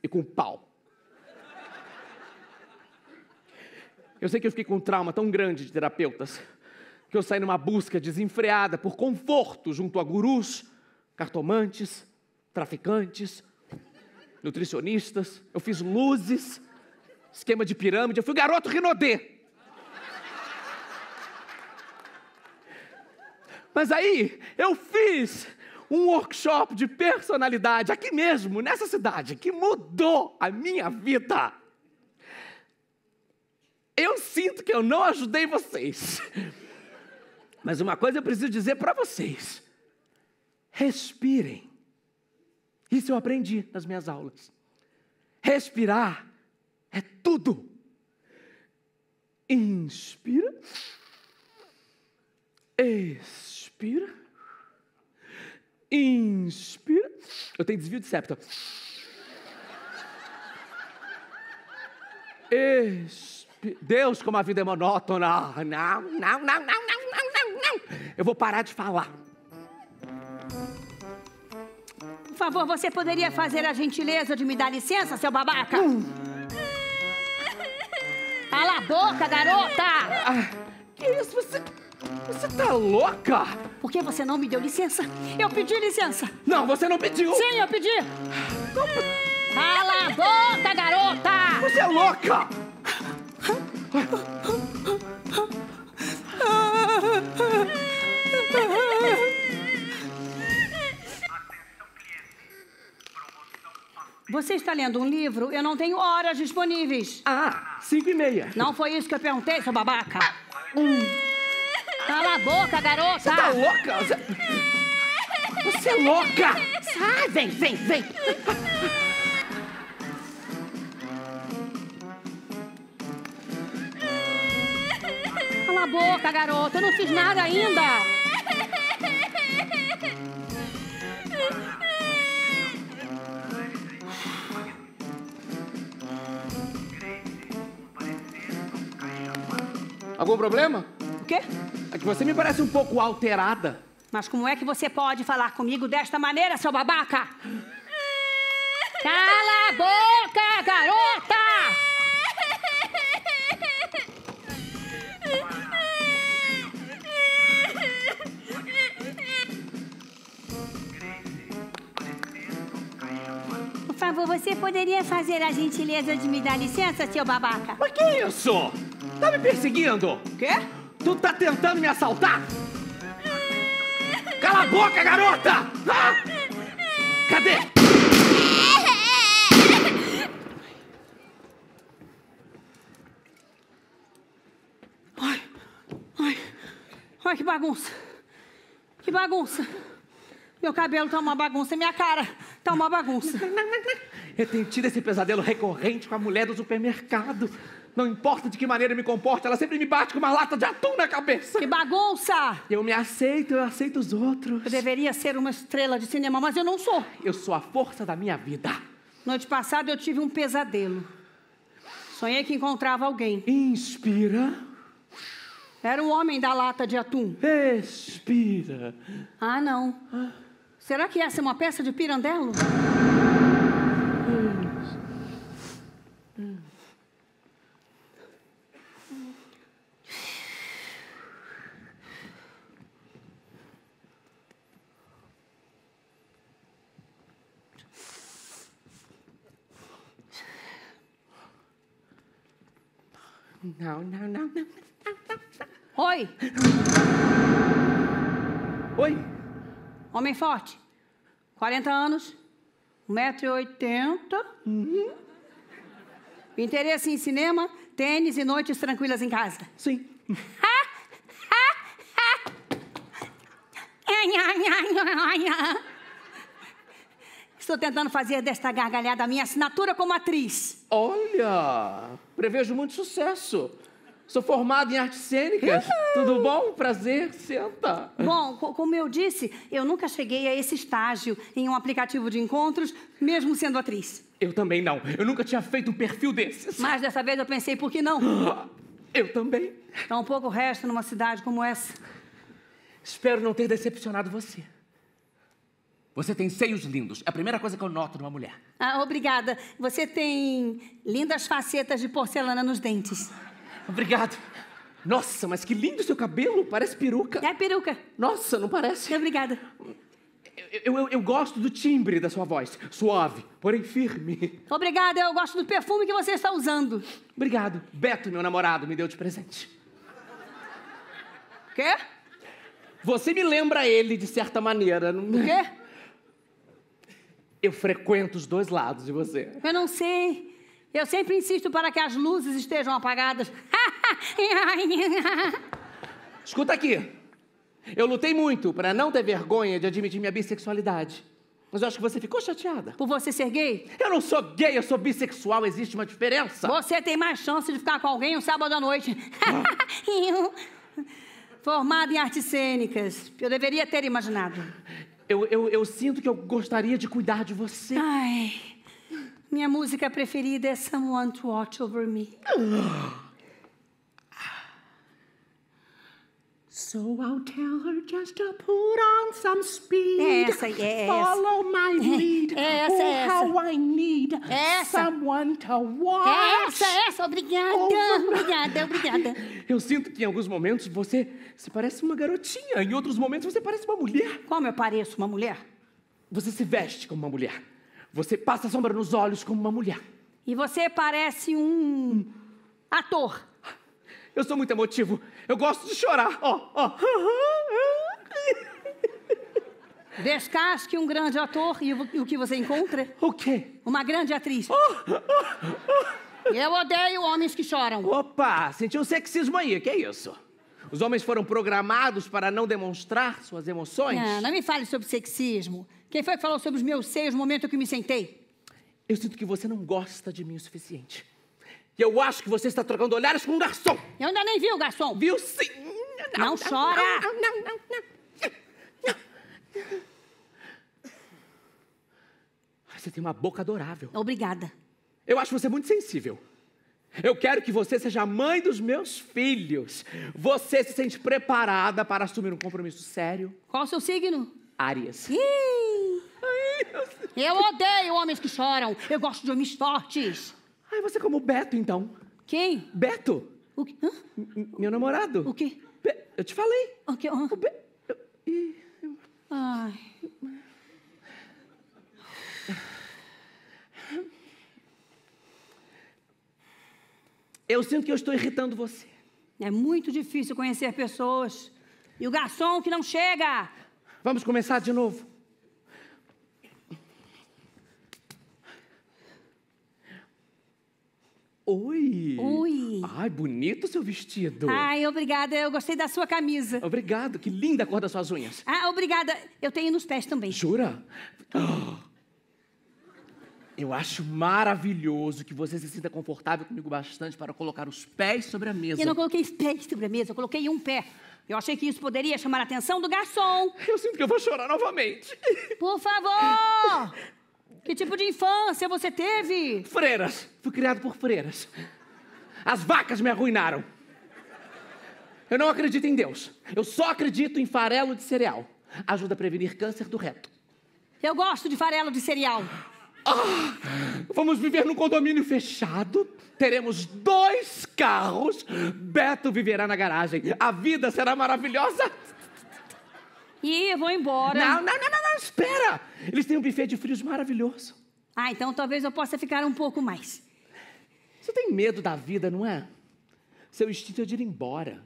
E com pau. Eu sei que eu fiquei com um trauma tão grande de terapeutas que eu saí numa busca desenfreada por conforto junto a gurus, cartomantes, traficantes, nutricionistas. Eu fiz luzes, esquema de pirâmide. Eu fui garoto Rinodê. Mas aí eu fiz um workshop de personalidade aqui mesmo, nessa cidade, que mudou a minha vida. Eu sinto que eu não ajudei vocês. (laughs) Mas uma coisa eu preciso dizer para vocês: respirem. Isso eu aprendi nas minhas aulas. Respirar é tudo. Inspira, expira Inspira. Eu tenho desvio de septa. Expira. Deus, como a vida é monótona. Não, não, não, não, não, não, não, não. Eu vou parar de falar. Por favor, você poderia fazer a gentileza de me dar licença, seu babaca? Hum. Cala a boca, garota! Ah, que isso? Você. Você tá louca? Por que você não me deu licença? Eu pedi licença. Não, você não pediu. Sim, eu pedi. Não, Cala a boca, garota! Você é louca! Você está lendo um livro? Eu não tenho horas disponíveis. Ah, cinco e meia. Não foi isso que eu perguntei, seu babaca. um a boca, garota! Você tá louca? Você, Você é louca! Sai, vem, vem, vem! Cala a boca, garota! Eu não fiz nada ainda! Algum problema? O quê? Você me parece um pouco alterada. Mas como é que você pode falar comigo desta maneira, seu babaca? Cala a boca, garota! Por favor, você poderia fazer a gentileza de me dar licença, seu babaca? Mas que isso? Tá me perseguindo? Quê? Tu tá tentando me assaltar? Cala a boca, garota! Ah! Cadê? Ai, ai, ai, que bagunça! Que bagunça! Meu cabelo tá uma bagunça, minha cara tá uma bagunça. Eu tenho tido esse pesadelo recorrente com a mulher do supermercado não importa de que maneira eu me comporto, ela sempre me bate com uma lata de atum na cabeça. Que bagunça! Eu me aceito, eu aceito os outros. Eu deveria ser uma estrela de cinema, mas eu não sou. Eu sou a força da minha vida. Noite passada eu tive um pesadelo. Sonhei que encontrava alguém. Inspira. Era o homem da lata de atum. Expira. Ah, não. Será que essa é uma peça de pirandelo? Não, não, não, não. Oi! Oi! Homem forte, 40 anos, 1,80m. Uhum. Interesse em cinema, tênis e noites tranquilas em casa. Sim. (laughs) Estou tentando fazer desta gargalhada a minha assinatura como atriz. Olha, prevejo muito sucesso. Sou formado em artes cênicas. Tudo bom? Prazer, senta. Bom, como eu disse, eu nunca cheguei a esse estágio em um aplicativo de encontros, mesmo sendo atriz. Eu também não. Eu nunca tinha feito um perfil desses. Mas dessa vez eu pensei, por que não? Eu também. pouco resta numa cidade como essa. Espero não ter decepcionado você. Você tem seios lindos. É a primeira coisa que eu noto numa mulher. Ah, obrigada. Você tem lindas facetas de porcelana nos dentes. Obrigado. Nossa, mas que lindo seu cabelo. Parece peruca. É peruca. Nossa, não parece? Obrigada. Eu, eu, eu, gosto do timbre da sua voz. Suave, porém firme. Obrigada, eu gosto do perfume que você está usando. Obrigado. Beto, meu namorado, me deu de presente. Quê? Você me lembra ele de certa maneira. Não... O quê? (laughs) Eu frequento os dois lados de você. Eu não sei. Eu sempre insisto para que as luzes estejam apagadas. (laughs) Escuta aqui. Eu lutei muito para não ter vergonha de admitir minha bissexualidade. Mas eu acho que você ficou chateada. Por você ser gay? Eu não sou gay, eu sou bissexual, existe uma diferença. Você tem mais chance de ficar com alguém um sábado à noite. Ah. (laughs) Formada em artes cênicas. Eu deveria ter imaginado eu, eu, eu sinto que eu gostaria de cuidar de você. Ai, minha música preferida é Someone to Watch Over Me. Ah. So I'll tell her just to put on some speed. essa é Follow essa. my é, lead. É essa, oh, é essa. how I need essa. someone to watch. É essa, essa. Obrigada, obrigada, obrigada. (laughs) Eu sinto que em alguns momentos você se parece uma garotinha. Em outros momentos você parece uma mulher. Como eu pareço uma mulher? Você se veste como uma mulher. Você passa sombra nos olhos como uma mulher. E você parece um ator. Eu sou muito emotivo. Eu gosto de chorar. Ó, ó. (laughs) Descasque um grande ator e o que você encontra? O quê? Uma grande atriz. Oh, oh, oh. Eu odeio homens que choram. Opa, senti um sexismo aí, que é isso? Os homens foram programados para não demonstrar suas emoções? Não, não me fale sobre sexismo. Quem foi que falou sobre os meus seios no momento que me sentei? Eu sinto que você não gosta de mim o suficiente. E eu acho que você está trocando olhares com um garçom. Eu ainda nem vi o garçom. Viu sim. Não, não, não chora. Não, não, não, não, não. Você tem uma boca adorável. Obrigada. Eu acho você muito sensível. Eu quero que você seja a mãe dos meus filhos. Você se sente preparada para assumir um compromisso sério? Qual o seu signo? Áries. Ih! Eu odeio homens que choram. Eu gosto de homens fortes. Ai, você como Beto, então. Quem? Beto. O quê? Meu namorado. O quê? Be eu te falei. O quê? O Be eu, eu... Ai. Eu sinto que eu estou irritando você. É muito difícil conhecer pessoas. E o garçom que não chega. Vamos começar de novo. Oi! Oi! Ai, bonito seu vestido. Ai, obrigada. Eu gostei da sua camisa. Obrigado. Que linda a cor das suas unhas. Ah, obrigada. Eu tenho nos pés também. Jura? (gasps) Eu acho maravilhoso que você se sinta confortável comigo bastante para colocar os pés sobre a mesa. Eu não coloquei os pés sobre a mesa, eu coloquei um pé. Eu achei que isso poderia chamar a atenção do garçom. Eu sinto que eu vou chorar novamente. Por favor! (laughs) Que tipo de infância você teve? Freiras. Fui criado por freiras. As vacas me arruinaram. Eu não acredito em Deus. Eu só acredito em farelo de cereal. Ajuda a prevenir câncer do reto. Eu gosto de farelo de cereal. Ah, vamos viver num condomínio fechado. Teremos dois carros. Beto viverá na garagem. A vida será maravilhosa. E eu vou embora. Não, não, não, não, não, espera! Eles têm um buffet de frios maravilhoso. Ah, então talvez eu possa ficar um pouco mais. Você tem medo da vida, não é? Seu instinto é de ir embora.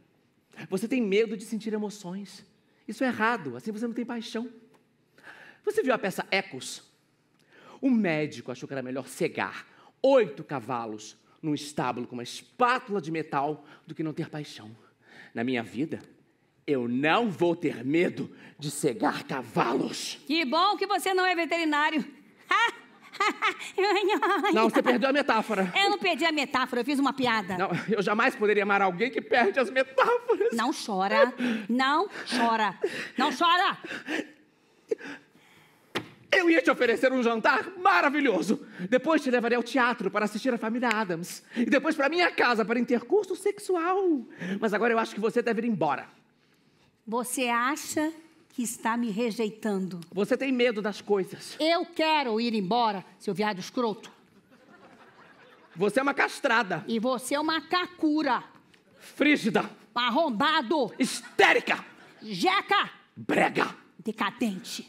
Você tem medo de sentir emoções. Isso é errado, assim você não tem paixão. Você viu a peça Ecos? O médico achou que era melhor cegar oito cavalos num estábulo com uma espátula de metal do que não ter paixão. Na minha vida, eu não vou ter medo de cegar cavalos. Que bom que você não é veterinário. (laughs) Não, você perdeu a metáfora. Eu não perdi a metáfora, eu fiz uma piada. Não, eu jamais poderia amar alguém que perde as metáforas. Não chora, não chora, não chora. Eu ia te oferecer um jantar maravilhoso. Depois te levaria ao teatro para assistir a família Adams. E depois para minha casa para intercurso sexual. Mas agora eu acho que você deve ir embora. Você acha que está me rejeitando? Você tem medo das coisas. Eu quero ir embora, seu viado escroto. Você é uma castrada. E você é uma cacura. Frígida. Arrombado. Histérica. Jeca. Brega. Decadente.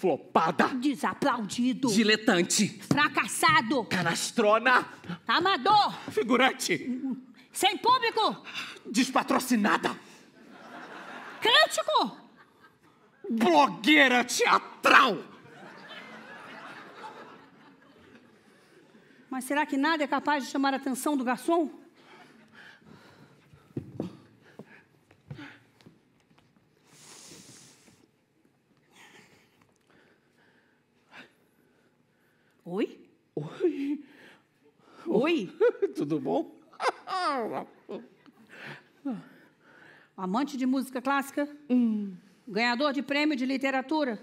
Flopada. Desaplaudido. Diletante. Fracassado. Canastrona. Amador. Figurante. Sem público. Despatrocinada. Crítico! Blogueira teatral! Mas será que nada é capaz de chamar a atenção do garçom? Oi? Oi. Oi. (laughs) Tudo bom? (laughs) Amante de música clássica? Hum. Ganhador de prêmio de literatura?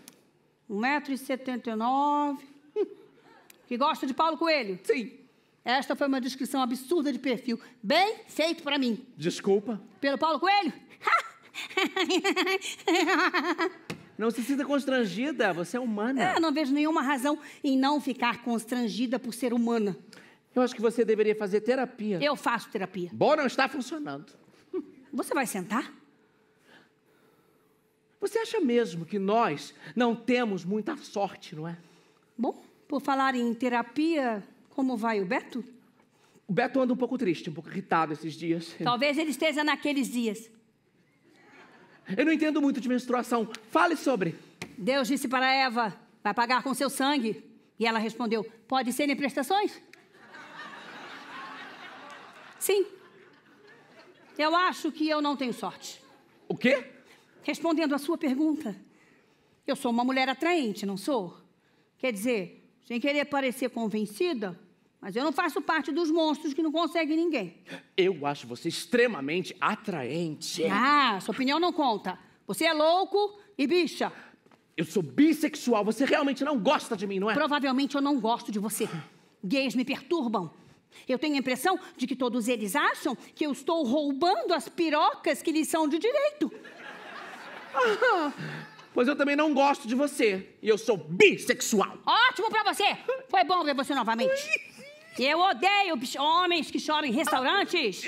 1,79m. que gosta de Paulo Coelho? Sim. Esta foi uma descrição absurda de perfil. Bem feito para mim. Desculpa. Pelo Paulo Coelho? (laughs) Não se sinta constrangida, você é humana. É, não vejo nenhuma razão em não ficar constrangida por ser humana. Eu acho que você deveria fazer terapia. Eu faço terapia. Bom, não está funcionando. Você vai sentar? Você acha mesmo que nós não temos muita sorte, não é? Bom, por falar em terapia, como vai o Beto? O Beto anda um pouco triste, um pouco irritado esses dias. Talvez ele esteja naqueles dias. Eu não entendo muito de menstruação. Fale sobre. Deus disse para Eva: vai pagar com seu sangue. E ela respondeu: pode ser em prestações? Sim. Eu acho que eu não tenho sorte. O quê? Respondendo à sua pergunta, eu sou uma mulher atraente, não sou? Quer dizer, sem querer parecer convencida, mas eu não faço parte dos monstros que não conseguem ninguém. Eu acho você extremamente atraente. Ah, sua opinião não conta. Você é louco e bicha. Eu sou bissexual. Você realmente não gosta de mim, não é? Provavelmente eu não gosto de você. Gays me perturbam. Eu tenho a impressão de que todos eles acham que eu estou roubando as pirocas que lhes são de direito. Ah, pois eu também não gosto de você. E eu sou bissexual. Ótimo pra você! Foi bom ver você novamente. Eu odeio homens que choram em restaurantes.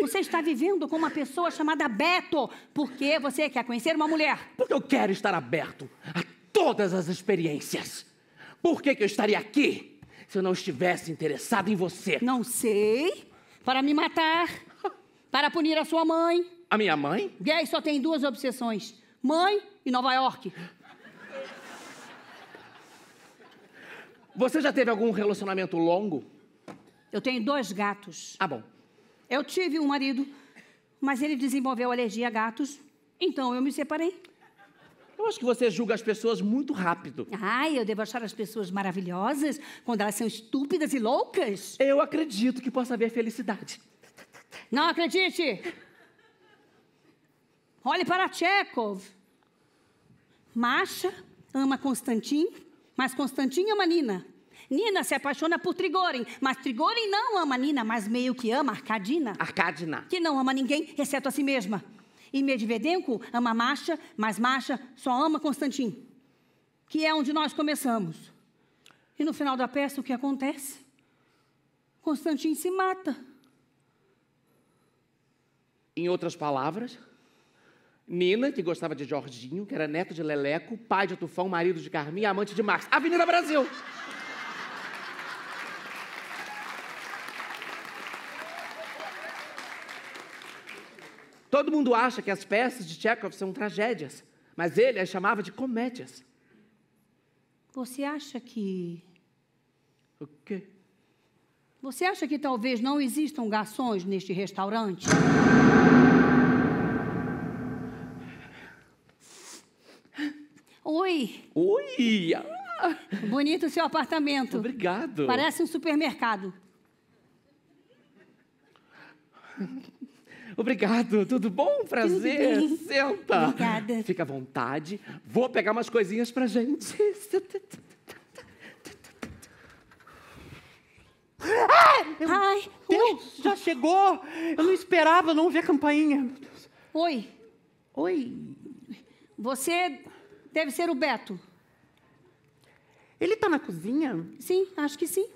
Você está vivendo com uma pessoa chamada Beto porque você quer conhecer uma mulher. Porque eu quero estar aberto a todas as experiências. Por que, que eu estaria aqui se eu não estivesse interessado em você? Não sei. Para me matar. (laughs) Para punir a sua mãe. A minha mãe? Gay só tem duas obsessões: mãe e Nova York. Você já teve algum relacionamento longo? Eu tenho dois gatos. Ah, bom. Eu tive um marido, mas ele desenvolveu alergia a gatos, então eu me separei. Eu acho que você julga as pessoas muito rápido. Ah, eu devo achar as pessoas maravilhosas quando elas são estúpidas e loucas? Eu acredito que possa haver felicidade. Não acredite! Olhe para Tchekov. Masha ama Constantin, mas Constantin ama Nina. Nina se apaixona por Trigorin, mas Trigorin não ama Nina, mas meio que ama Arcadina. Arcadina. Que não ama ninguém, exceto a si mesma. E Medvedenko ama Masha, mas Masha só ama Constantin, que é onde nós começamos. E no final da peça, o que acontece? Constantin se mata. Em outras palavras, Nina, que gostava de Jorginho, que era neto de Leleco, pai de Tufão, marido de Carminha, amante de Max. Avenida Brasil! Todo mundo acha que as peças de Chekhov são tragédias, mas ele as chamava de comédias. Você acha que. O quê? Você acha que talvez não existam garçons neste restaurante? Oi. Oi. Ah. Bonito o seu apartamento. Obrigado. Parece um supermercado. Obrigado, tudo bom? Prazer. Tudo Senta. Obrigada. Fica à vontade. Vou pegar umas coisinhas pra gente. Ai, meu Ai, Deus, já chegou! Eu não esperava, não ouvi a campainha. Oi. Oi. Você deve ser o Beto. Ele está na cozinha? Sim, acho que sim.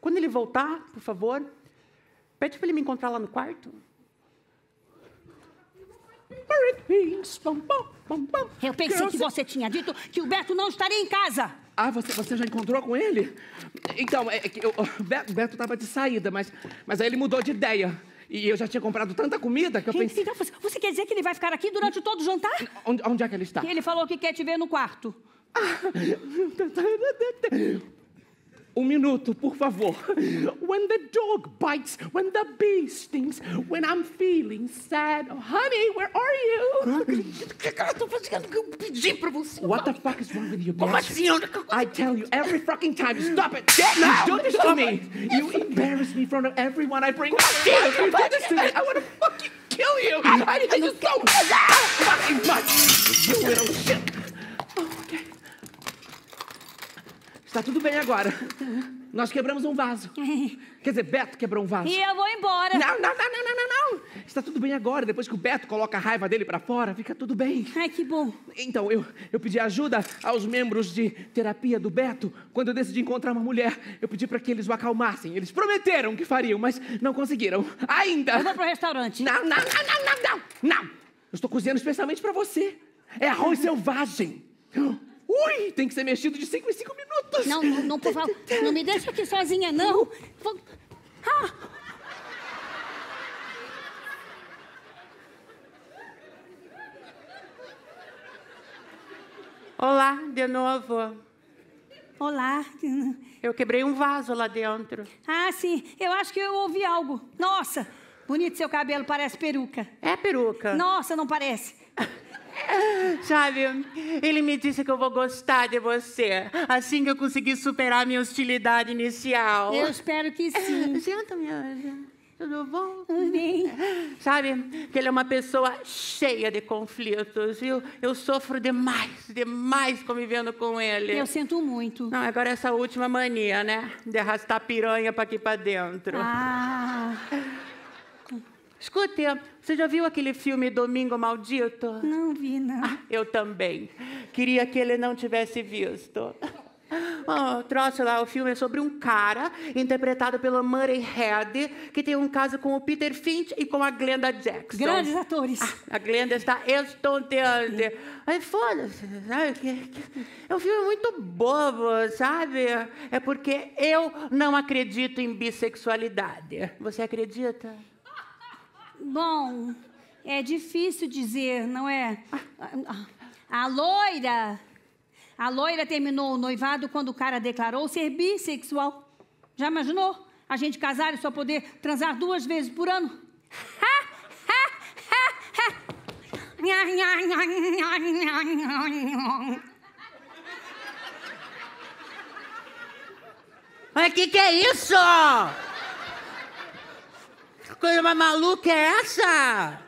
Quando ele voltar, por favor, pede para ele me encontrar lá no quarto. Eu pensei que você tinha dito que o Beto não estaria em casa. Ah, você, você já encontrou com ele? Então, é, é que eu, o (laughs) Beto estava de saída, mas, mas aí ele mudou de ideia. E eu já tinha comprado tanta comida que eu pensei. Então, você quer dizer que ele vai ficar aqui durante todo o jantar? Onde, onde é que ele está? Ele falou que quer te ver no quarto. Ah, (laughs) tá, tá, tá, Um minuto, por favor. When the dog bites, when the bee stings, when I'm feeling sad, oh, honey, where are you? What the fuck is wrong with you, bitch? I tell you every fucking time, stop it. Get you now. do this to me. You embarrass me in front of everyone I bring. you do this to me. I want to fucking kill you. I, I, I just go. Tá tudo bem agora. Nós quebramos um vaso. Quer dizer, Beto quebrou um vaso. E eu vou embora. Não, não, não, não, não, não, Está tudo bem agora. Depois que o Beto coloca a raiva dele para fora, fica tudo bem. Ai, que bom. Então, eu, eu pedi ajuda aos membros de terapia do Beto quando eu decidi encontrar uma mulher. Eu pedi para que eles o acalmassem. Eles prometeram que fariam, mas não conseguiram. Ainda. Eu vou pro restaurante. Não, não, não, não, não, não. não. Eu estou cozinhando especialmente para você. É arroz selvagem. Ui, tem que ser mexido de 5 em 5 minutos. Não, não, não, por favor, não me deixa aqui sozinha, não. Vou... Ah. Olá, de novo. Olá. Eu quebrei um vaso lá dentro. Ah, sim. Eu acho que eu ouvi algo. Nossa, bonito seu cabelo, parece peruca. É peruca. Nossa, não parece. (laughs) Sabe, ele me disse que eu vou gostar de você assim que eu conseguir superar minha hostilidade inicial. Eu espero que sim. (laughs) Senta, minha anjo. Tudo bom? Amém. (laughs) Sabe, que ele é uma pessoa cheia de conflitos, viu? Eu sofro demais, demais convivendo com ele. Eu sinto muito. Não, agora é essa última mania, né? De arrastar piranha para aqui para dentro. Ah. Escute, você já viu aquele filme Domingo Maldito? Não vi, não. Ah, eu também. Queria que ele não tivesse visto. Oh, trouxe lá o filme é sobre um cara interpretado pelo Murray Head que tem um caso com o Peter Finch e com a Glenda Jackson. Grandes atores. Ah, a Glenda está estonteante. Aí foda-se, sabe? É um filme muito bobo, sabe? É porque eu não acredito em bissexualidade. Você acredita? Bom, é difícil dizer, não é? A loira. A loira terminou o noivado quando o cara declarou ser bissexual. Já imaginou? A gente casar e só poder transar duas vezes por ano? Ha! Ha! Ha! Ha! Mas que que é isso? Que coisa mais maluca é essa?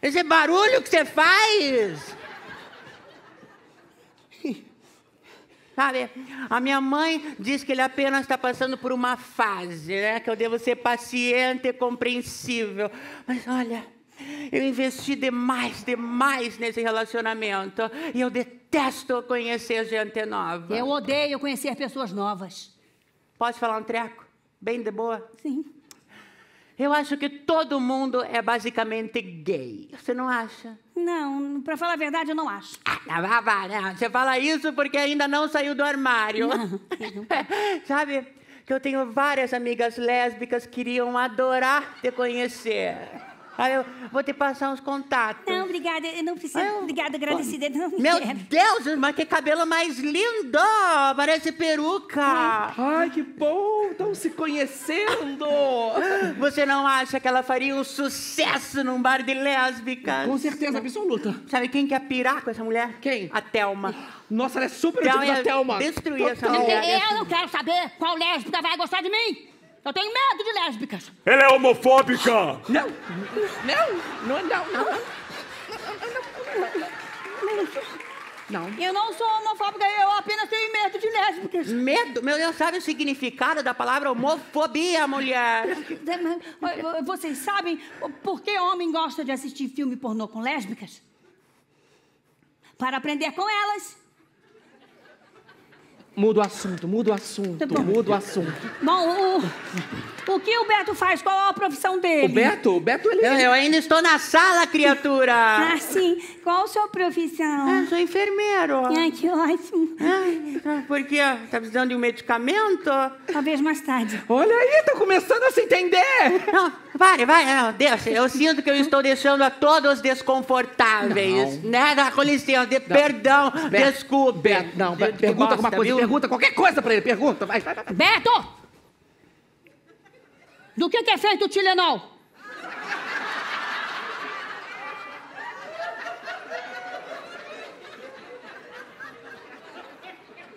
Esse barulho que você faz. Sabe, a minha mãe diz que ele apenas está passando por uma fase, né? Que eu devo ser paciente e compreensível. Mas olha, eu investi demais, demais nesse relacionamento. E eu detesto conhecer gente nova. Eu odeio conhecer pessoas novas. Posso falar um treco? Bem de boa? Sim. Eu acho que todo mundo é basicamente gay. Você não acha? Não, para falar a verdade, eu não acho. Ah, não, Você fala isso porque ainda não saiu do armário. Não, (laughs) Sabe? Que eu tenho várias amigas lésbicas que iriam adorar te conhecer. Aí eu vou te passar uns contatos. Não, obrigada, eu não preciso. Eu, obrigada, agradecida, Meu quero. Deus, mas que cabelo mais lindo! Parece peruca. Ai, Ai que bom, estão se conhecendo. (laughs) Você não acha que ela faria um sucesso num bar de lésbicas? Com certeza absoluta. Sabe quem quer pirar com essa mulher? Quem? A Thelma. Nossa, ela é super Thelma, da Thelma. Destruir essa mulher. Eu não quero saber qual lésbica vai gostar de mim. Eu tenho medo de lésbicas. Ela é homofóbica! Não, não, não, não, não. Não. Eu não sou homofóbica, eu apenas tenho medo de lésbicas. Medo? Meu Deus, sabe o significado da palavra homofobia, mulher? Vocês sabem por que homem gosta de assistir filme pornô com lésbicas? Para aprender com elas. Muda o assunto, muda o assunto, tá muda o assunto. Bom, o, o que o Beto faz? Qual é a profissão dele? O Beto? O Beto, ele... Eu, eu ainda estou na sala, criatura. (laughs) Ah, sim. Qual a sua profissão? Eu ah, sou enfermeiro. Ai, que ótimo. Então, por quê? Tá precisando de um medicamento? Talvez mais tarde. Olha aí, tá começando a se entender. Não, pare, vai. Não, é, deixa. Eu sinto que eu estou deixando a todos desconfortáveis. Não. Né? Com licença, de, perdão, Beto, desculpe. Beto, não, pergunta alguma coisa, viu? pergunta qualquer coisa pra ele, pergunta. Vai, vai, vai. Beto! Do que, que é feito o Tilenol?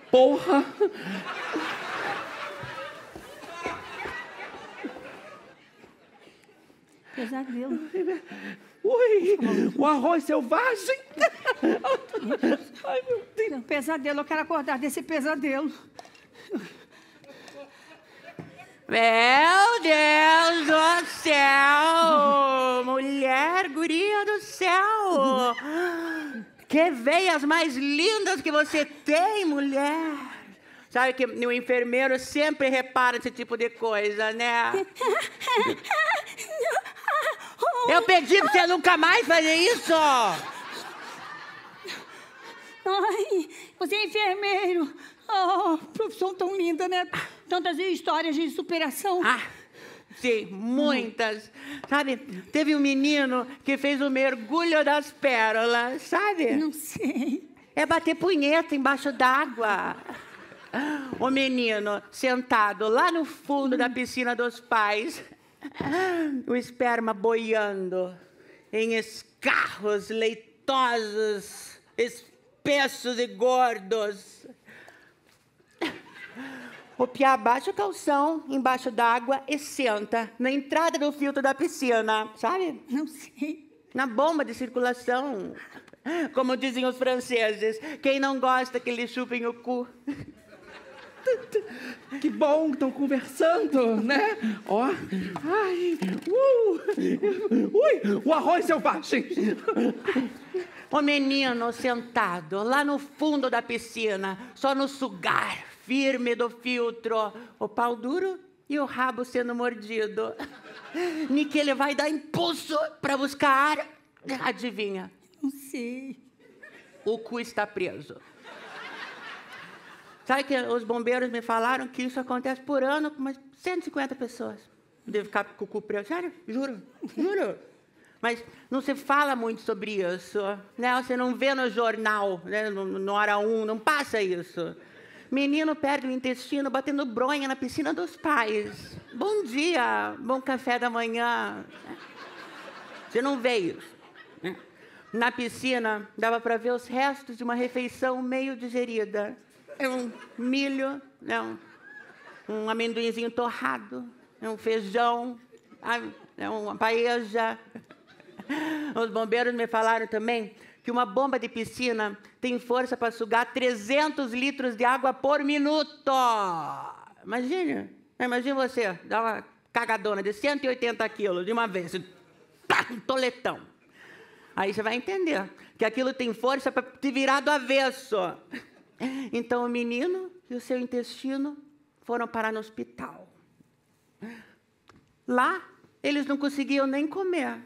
Porra! Pesadelo. Ui, o arroz selvagem. Ai, meu Deus. Pesadelo, eu quero acordar desse pesadelo. Meu Deus do céu! Mulher guria do céu! Que veias mais lindas que você tem, mulher! Sabe que o enfermeiro sempre repara esse tipo de coisa, né? Eu pedi pra você nunca mais fazer isso! Ai, você é enfermeiro! Oh, profissão tão linda, né? tantas histórias de superação. Ah, sim, muitas. Sabe, teve um menino que fez o mergulho das pérolas, sabe? Não sei. É bater punheta embaixo d'água. O menino sentado lá no fundo da piscina dos pais, o esperma boiando em escarros leitosos, espessos e gordos. O piá abaixa o calção embaixo d'água e senta na entrada do filtro da piscina, sabe? Não sei. Na bomba de circulação, como dizem os franceses. Quem não gosta que lhe chupem o cu. Que bom que estão conversando, né? Ó. Ai. Uh. Ui, o arroz selvagem. O menino sentado lá no fundo da piscina, só no sugar firme do filtro, o pau duro e o rabo sendo mordido. (laughs) Nem que ele vai dar impulso para buscar ar. Adivinha? Não sei. O cu está preso. Sabe que os bombeiros me falaram que isso acontece por ano com umas 150 pessoas. Deve ficar com o cu preso. Sério? Juro, juro. Mas não se fala muito sobre isso. Né? Você não vê no jornal, né? no, no Hora 1, um, não passa isso. Menino perde o intestino batendo bronha na piscina dos pais. Bom dia, bom café da manhã. Você não veio. Né? Na piscina dava para ver os restos de uma refeição meio digerida. É um milho, né? um amendoinzinho torrado, né? um feijão, é uma paeja. Os bombeiros me falaram também que uma bomba de piscina tem força para sugar 300 litros de água por minuto. Imagine, imagine você, dá uma cagadona de 180 quilos de uma vez, um toletão. Aí você vai entender que aquilo tem força para te virar do avesso. Então o menino e o seu intestino foram parar no hospital. Lá, eles não conseguiam nem comer.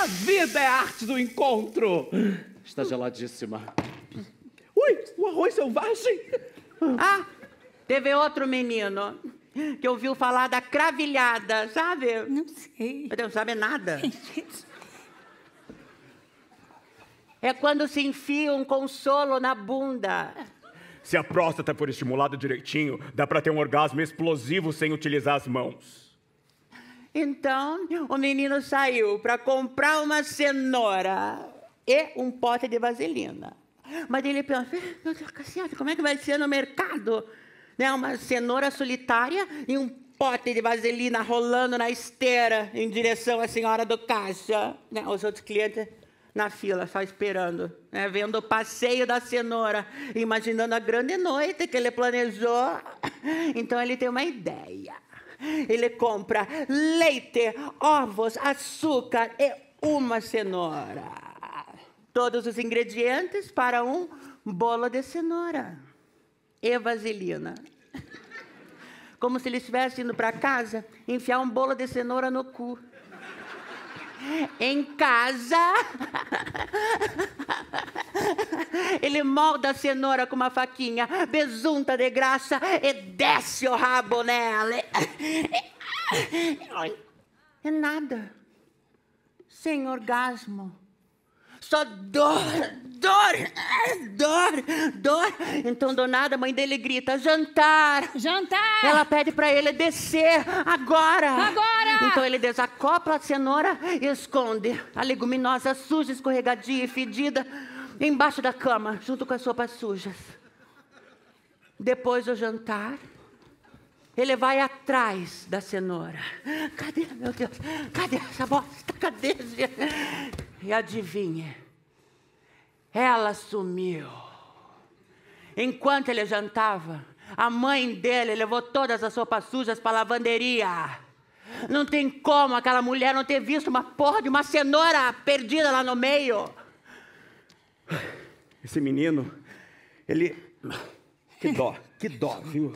A vida é a arte do encontro. Está geladíssima. Ui, o arroz selvagem. Ah, teve outro menino que ouviu falar da cravilhada, sabe? Não sei. Mas não sabe nada. É, é quando se enfia um consolo na bunda. Se a próstata for estimulada direitinho, dá para ter um orgasmo explosivo sem utilizar as mãos. Então, o menino saiu para comprar uma cenoura e um pote de vaselina. Mas ele pensou, meu como é que vai ser no mercado? Né, uma cenoura solitária e um pote de vaselina rolando na esteira em direção à senhora do caixa. Né, os outros clientes na fila, só esperando, né, vendo o passeio da cenoura, imaginando a grande noite que ele planejou. (coughs) Então, ele tem uma ideia. Ele compra leite, ovos, açúcar e uma cenoura. Todos os ingredientes para um bolo de cenoura e vaselina. Como se ele estivesse indo para casa enfiar um bolo de cenoura no cu em casa. Ele molda a cenoura com uma faquinha, besunta de graça e desce o rabo nela. É nada. Sem orgasmo só dor, dor, dor, dor. Então, do nada, a mãe dele grita: jantar! Jantar! Ela pede para ele descer agora! Agora! Então ele desacopla a cenoura e esconde a leguminosa suja, escorregadia e fedida embaixo da cama, junto com as sopas sujas. Depois do jantar, ele vai atrás da cenoura. Cadê, meu Deus? Cadê essa bosta? Cadê? E adivinha? Ela sumiu. Enquanto ele jantava, a mãe dele levou todas as roupas sujas para a lavanderia. Não tem como aquela mulher não ter visto uma porra de uma cenoura perdida lá no meio. Esse menino, ele. Que dó, que dó, viu?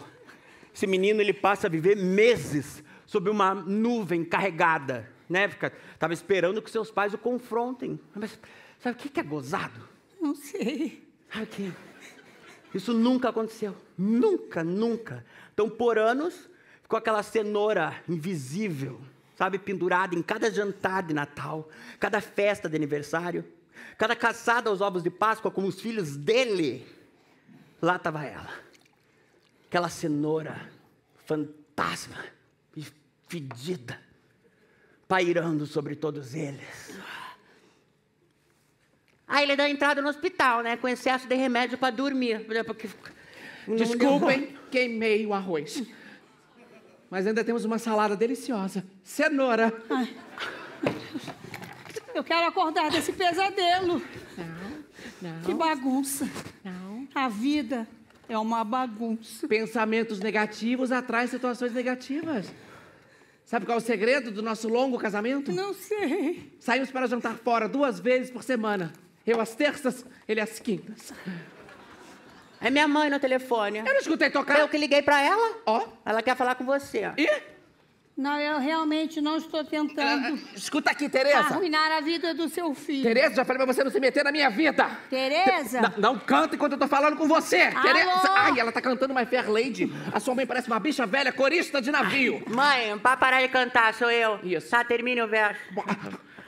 Esse menino, ele passa a viver meses sob uma nuvem carregada, né? Estava esperando que seus pais o confrontem. Mas sabe o que é gozado? Não sei. Aqui. Isso nunca aconteceu. Nunca, nunca. Então, por anos, ficou aquela cenoura invisível, sabe, pendurada em cada jantar de Natal, cada festa de aniversário, cada caçada aos ovos de Páscoa com os filhos dele. Lá estava ela. Aquela cenoura fantasma e fedida, pairando sobre todos eles. Aí ele dá entrada no hospital, né? Com excesso de remédio para dormir. Porque... Desculpem, queimei o arroz. Mas ainda temos uma salada deliciosa. Cenoura. Ai. Eu quero acordar desse pesadelo. Não, não. Que bagunça. Não. A vida é uma bagunça. Pensamentos negativos atraem situações negativas. Sabe qual é o segredo do nosso longo casamento? Não sei. Saímos para jantar fora duas vezes por semana. Eu às terças, ele às quintas. É minha mãe no telefone. Eu não escutei tocar. Eu que liguei pra ela. Ó. Ela quer falar com você. E? Não, eu realmente não estou tentando. Ah, escuta aqui, Tereza. Arruinar a vida do seu filho. Tereza, já falei pra você não se meter na minha vida. Tereza? não, canta enquanto eu tô falando com você. Alô? Tereza. Ai, ela tá cantando uma Fair Lady. A sua mãe parece uma bicha velha, corista de navio. Ai, mãe, pra parar de cantar, sou eu. Isso. Tá, termine o verso.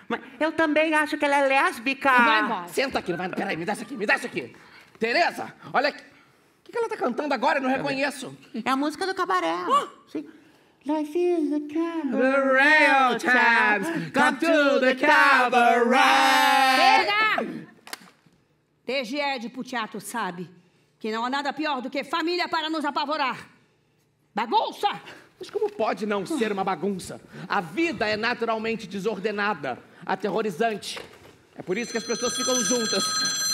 Mas eu também acho que ela é lésbica. Vai embora. Senta aqui, não vai. Peraí, me dá isso aqui, me dá isso aqui. Tereza, olha aqui. O que, que ela tá cantando agora? Eu não reconheço. É a música do cabaré. Oh. Sim. Life is a cabaret rail times. Come to the cabaret. Chega! TG Edipo Teatro sabe que não há nada pior do que família para nos apavorar. Bagunça! Mas como pode não ser uma bagunça? A vida é naturalmente desordenada aterrorizante. É por isso que as pessoas ficam juntas.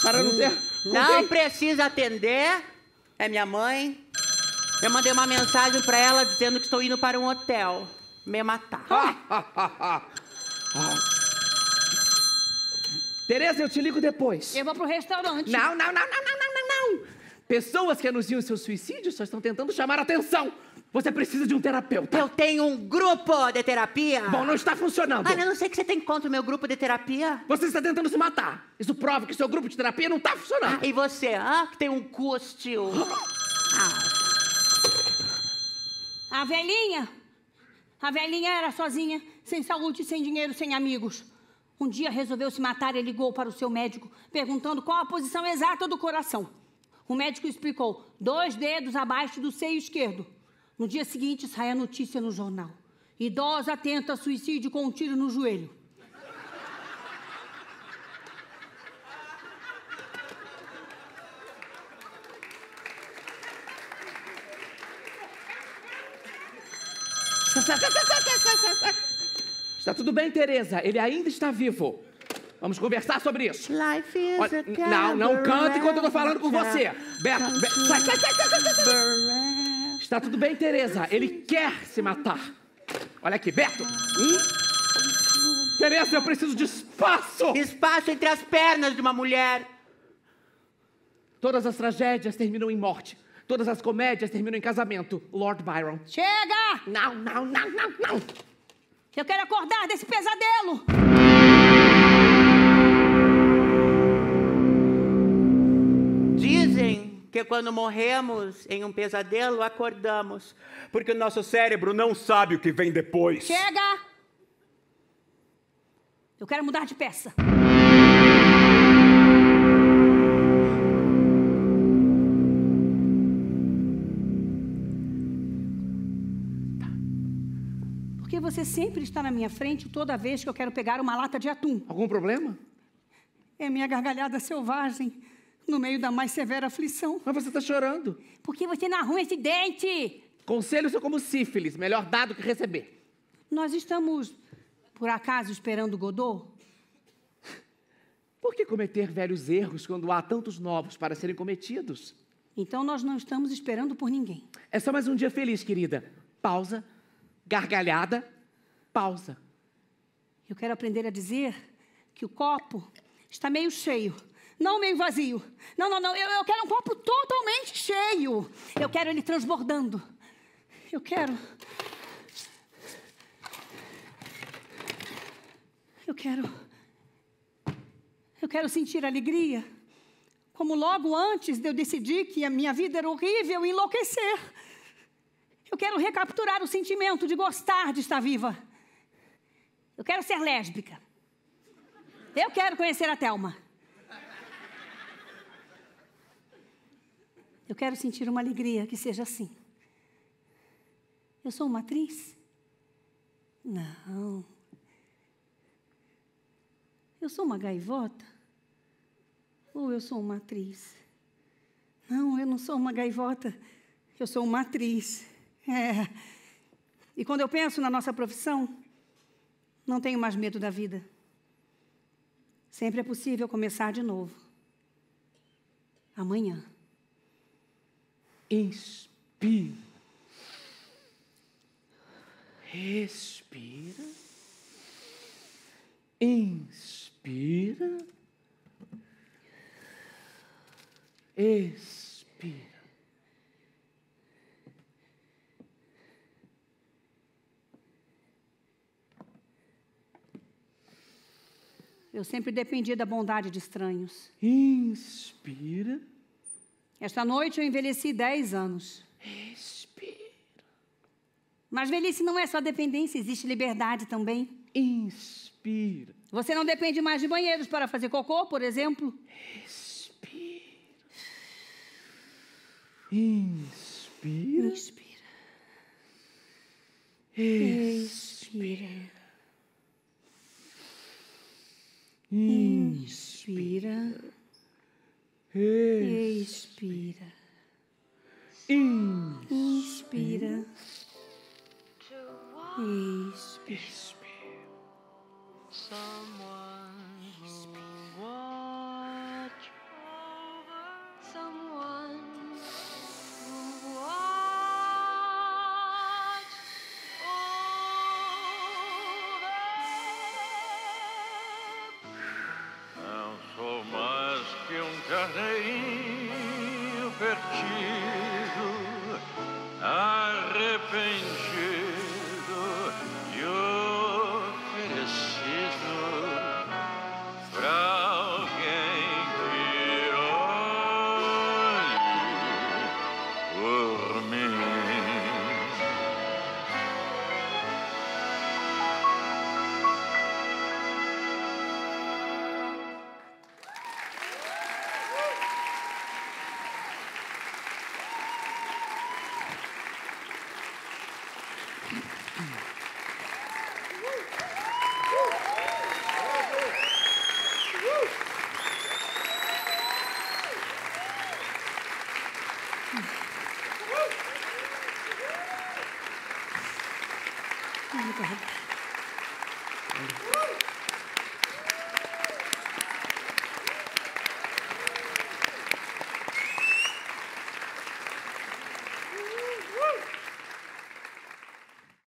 Para não hum. ter. Não ninguém. precisa atender. É minha mãe. Eu mandei uma mensagem para ela dizendo que estou indo para um hotel. Me matar. Tereza, eu te ligo depois. Eu vou pro restaurante. Não, não, não, não, não, não, não, não. Pessoas que anunciam seu suicídio só estão tentando chamar atenção. Você precisa de um terapeuta. Eu tenho um grupo de terapia. Bom, não está funcionando. Ah, não sei que você tem contra o meu grupo de terapia. Você está tentando se matar. Isso prova que seu grupo de terapia não está funcionando. Ah, e você, ah, que tem um custo. ah. A velhinha. A velhinha era sozinha, sem saúde, sem dinheiro, sem amigos. Um dia resolveu se matar e ligou para o seu médico, perguntando qual a posição exata do coração. O médico explicou: dois dedos abaixo do seio esquerdo. No dia seguinte, sai a notícia no jornal. Idosa tenta suicídio com um tiro no joelho. Está tudo bem, Tereza? Ele ainda está vivo. Vamos conversar sobre isso. Life is Olha, a não, não canta enquanto eu estou falando com você. Berta, Berta, sai, sai, sai, sai, sai, sai. Está tudo bem, Tereza. Ele quer se matar. Olha aqui, Beto. Hum? Tereza, eu preciso de espaço. Espaço entre as pernas de uma mulher. Todas as tragédias terminam em morte. Todas as comédias terminam em casamento. Lord Byron. Chega! Não, não, não, não, não. Eu quero acordar desse pesadelo. que quando morremos em um pesadelo, acordamos, porque o nosso cérebro não sabe o que vem depois. Chega! Eu quero mudar de peça. Tá. Porque você sempre está na minha frente toda vez que eu quero pegar uma lata de atum. Algum problema? É minha gargalhada selvagem. No meio da mais severa aflição. Mas você está chorando. Porque você não arruma esse dente. Conselhos são como sífilis, melhor dado que receber. Nós estamos, por acaso, esperando Godot? Por que cometer velhos erros quando há tantos novos para serem cometidos? Então nós não estamos esperando por ninguém. É só mais um dia feliz, querida. Pausa, gargalhada, pausa. Eu quero aprender a dizer que o copo está meio cheio não meio vazio. Não, não, não. Eu, eu quero um copo totalmente cheio. Eu quero ele transbordando. Eu quero. Eu quero. Eu quero sentir alegria. Como logo antes de eu decidir que a minha vida era horrível, enlouquecer. Eu quero recapturar o sentimento de gostar de estar viva. Eu quero ser lésbica. Eu quero conhecer a Thelma. Eu quero sentir uma alegria que seja assim. Eu sou uma atriz? Não. Eu sou uma gaivota? Ou eu sou uma atriz? Não, eu não sou uma gaivota. Eu sou uma atriz. É. E quando eu penso na nossa profissão, não tenho mais medo da vida. Sempre é possível começar de novo. Amanhã. Inspira. Respira. Inspira. Expira. Eu sempre dependi da bondade de estranhos. Inspira. Esta noite eu envelheci 10 anos. Respira. Mas velhice não é só dependência, existe liberdade também. Inspira. Você não depende mais de banheiros para fazer cocô, por exemplo? Respira. Inspira. Inspira. Expira. Inspira. Inspira. Expira. Inspira. Expira. Expira.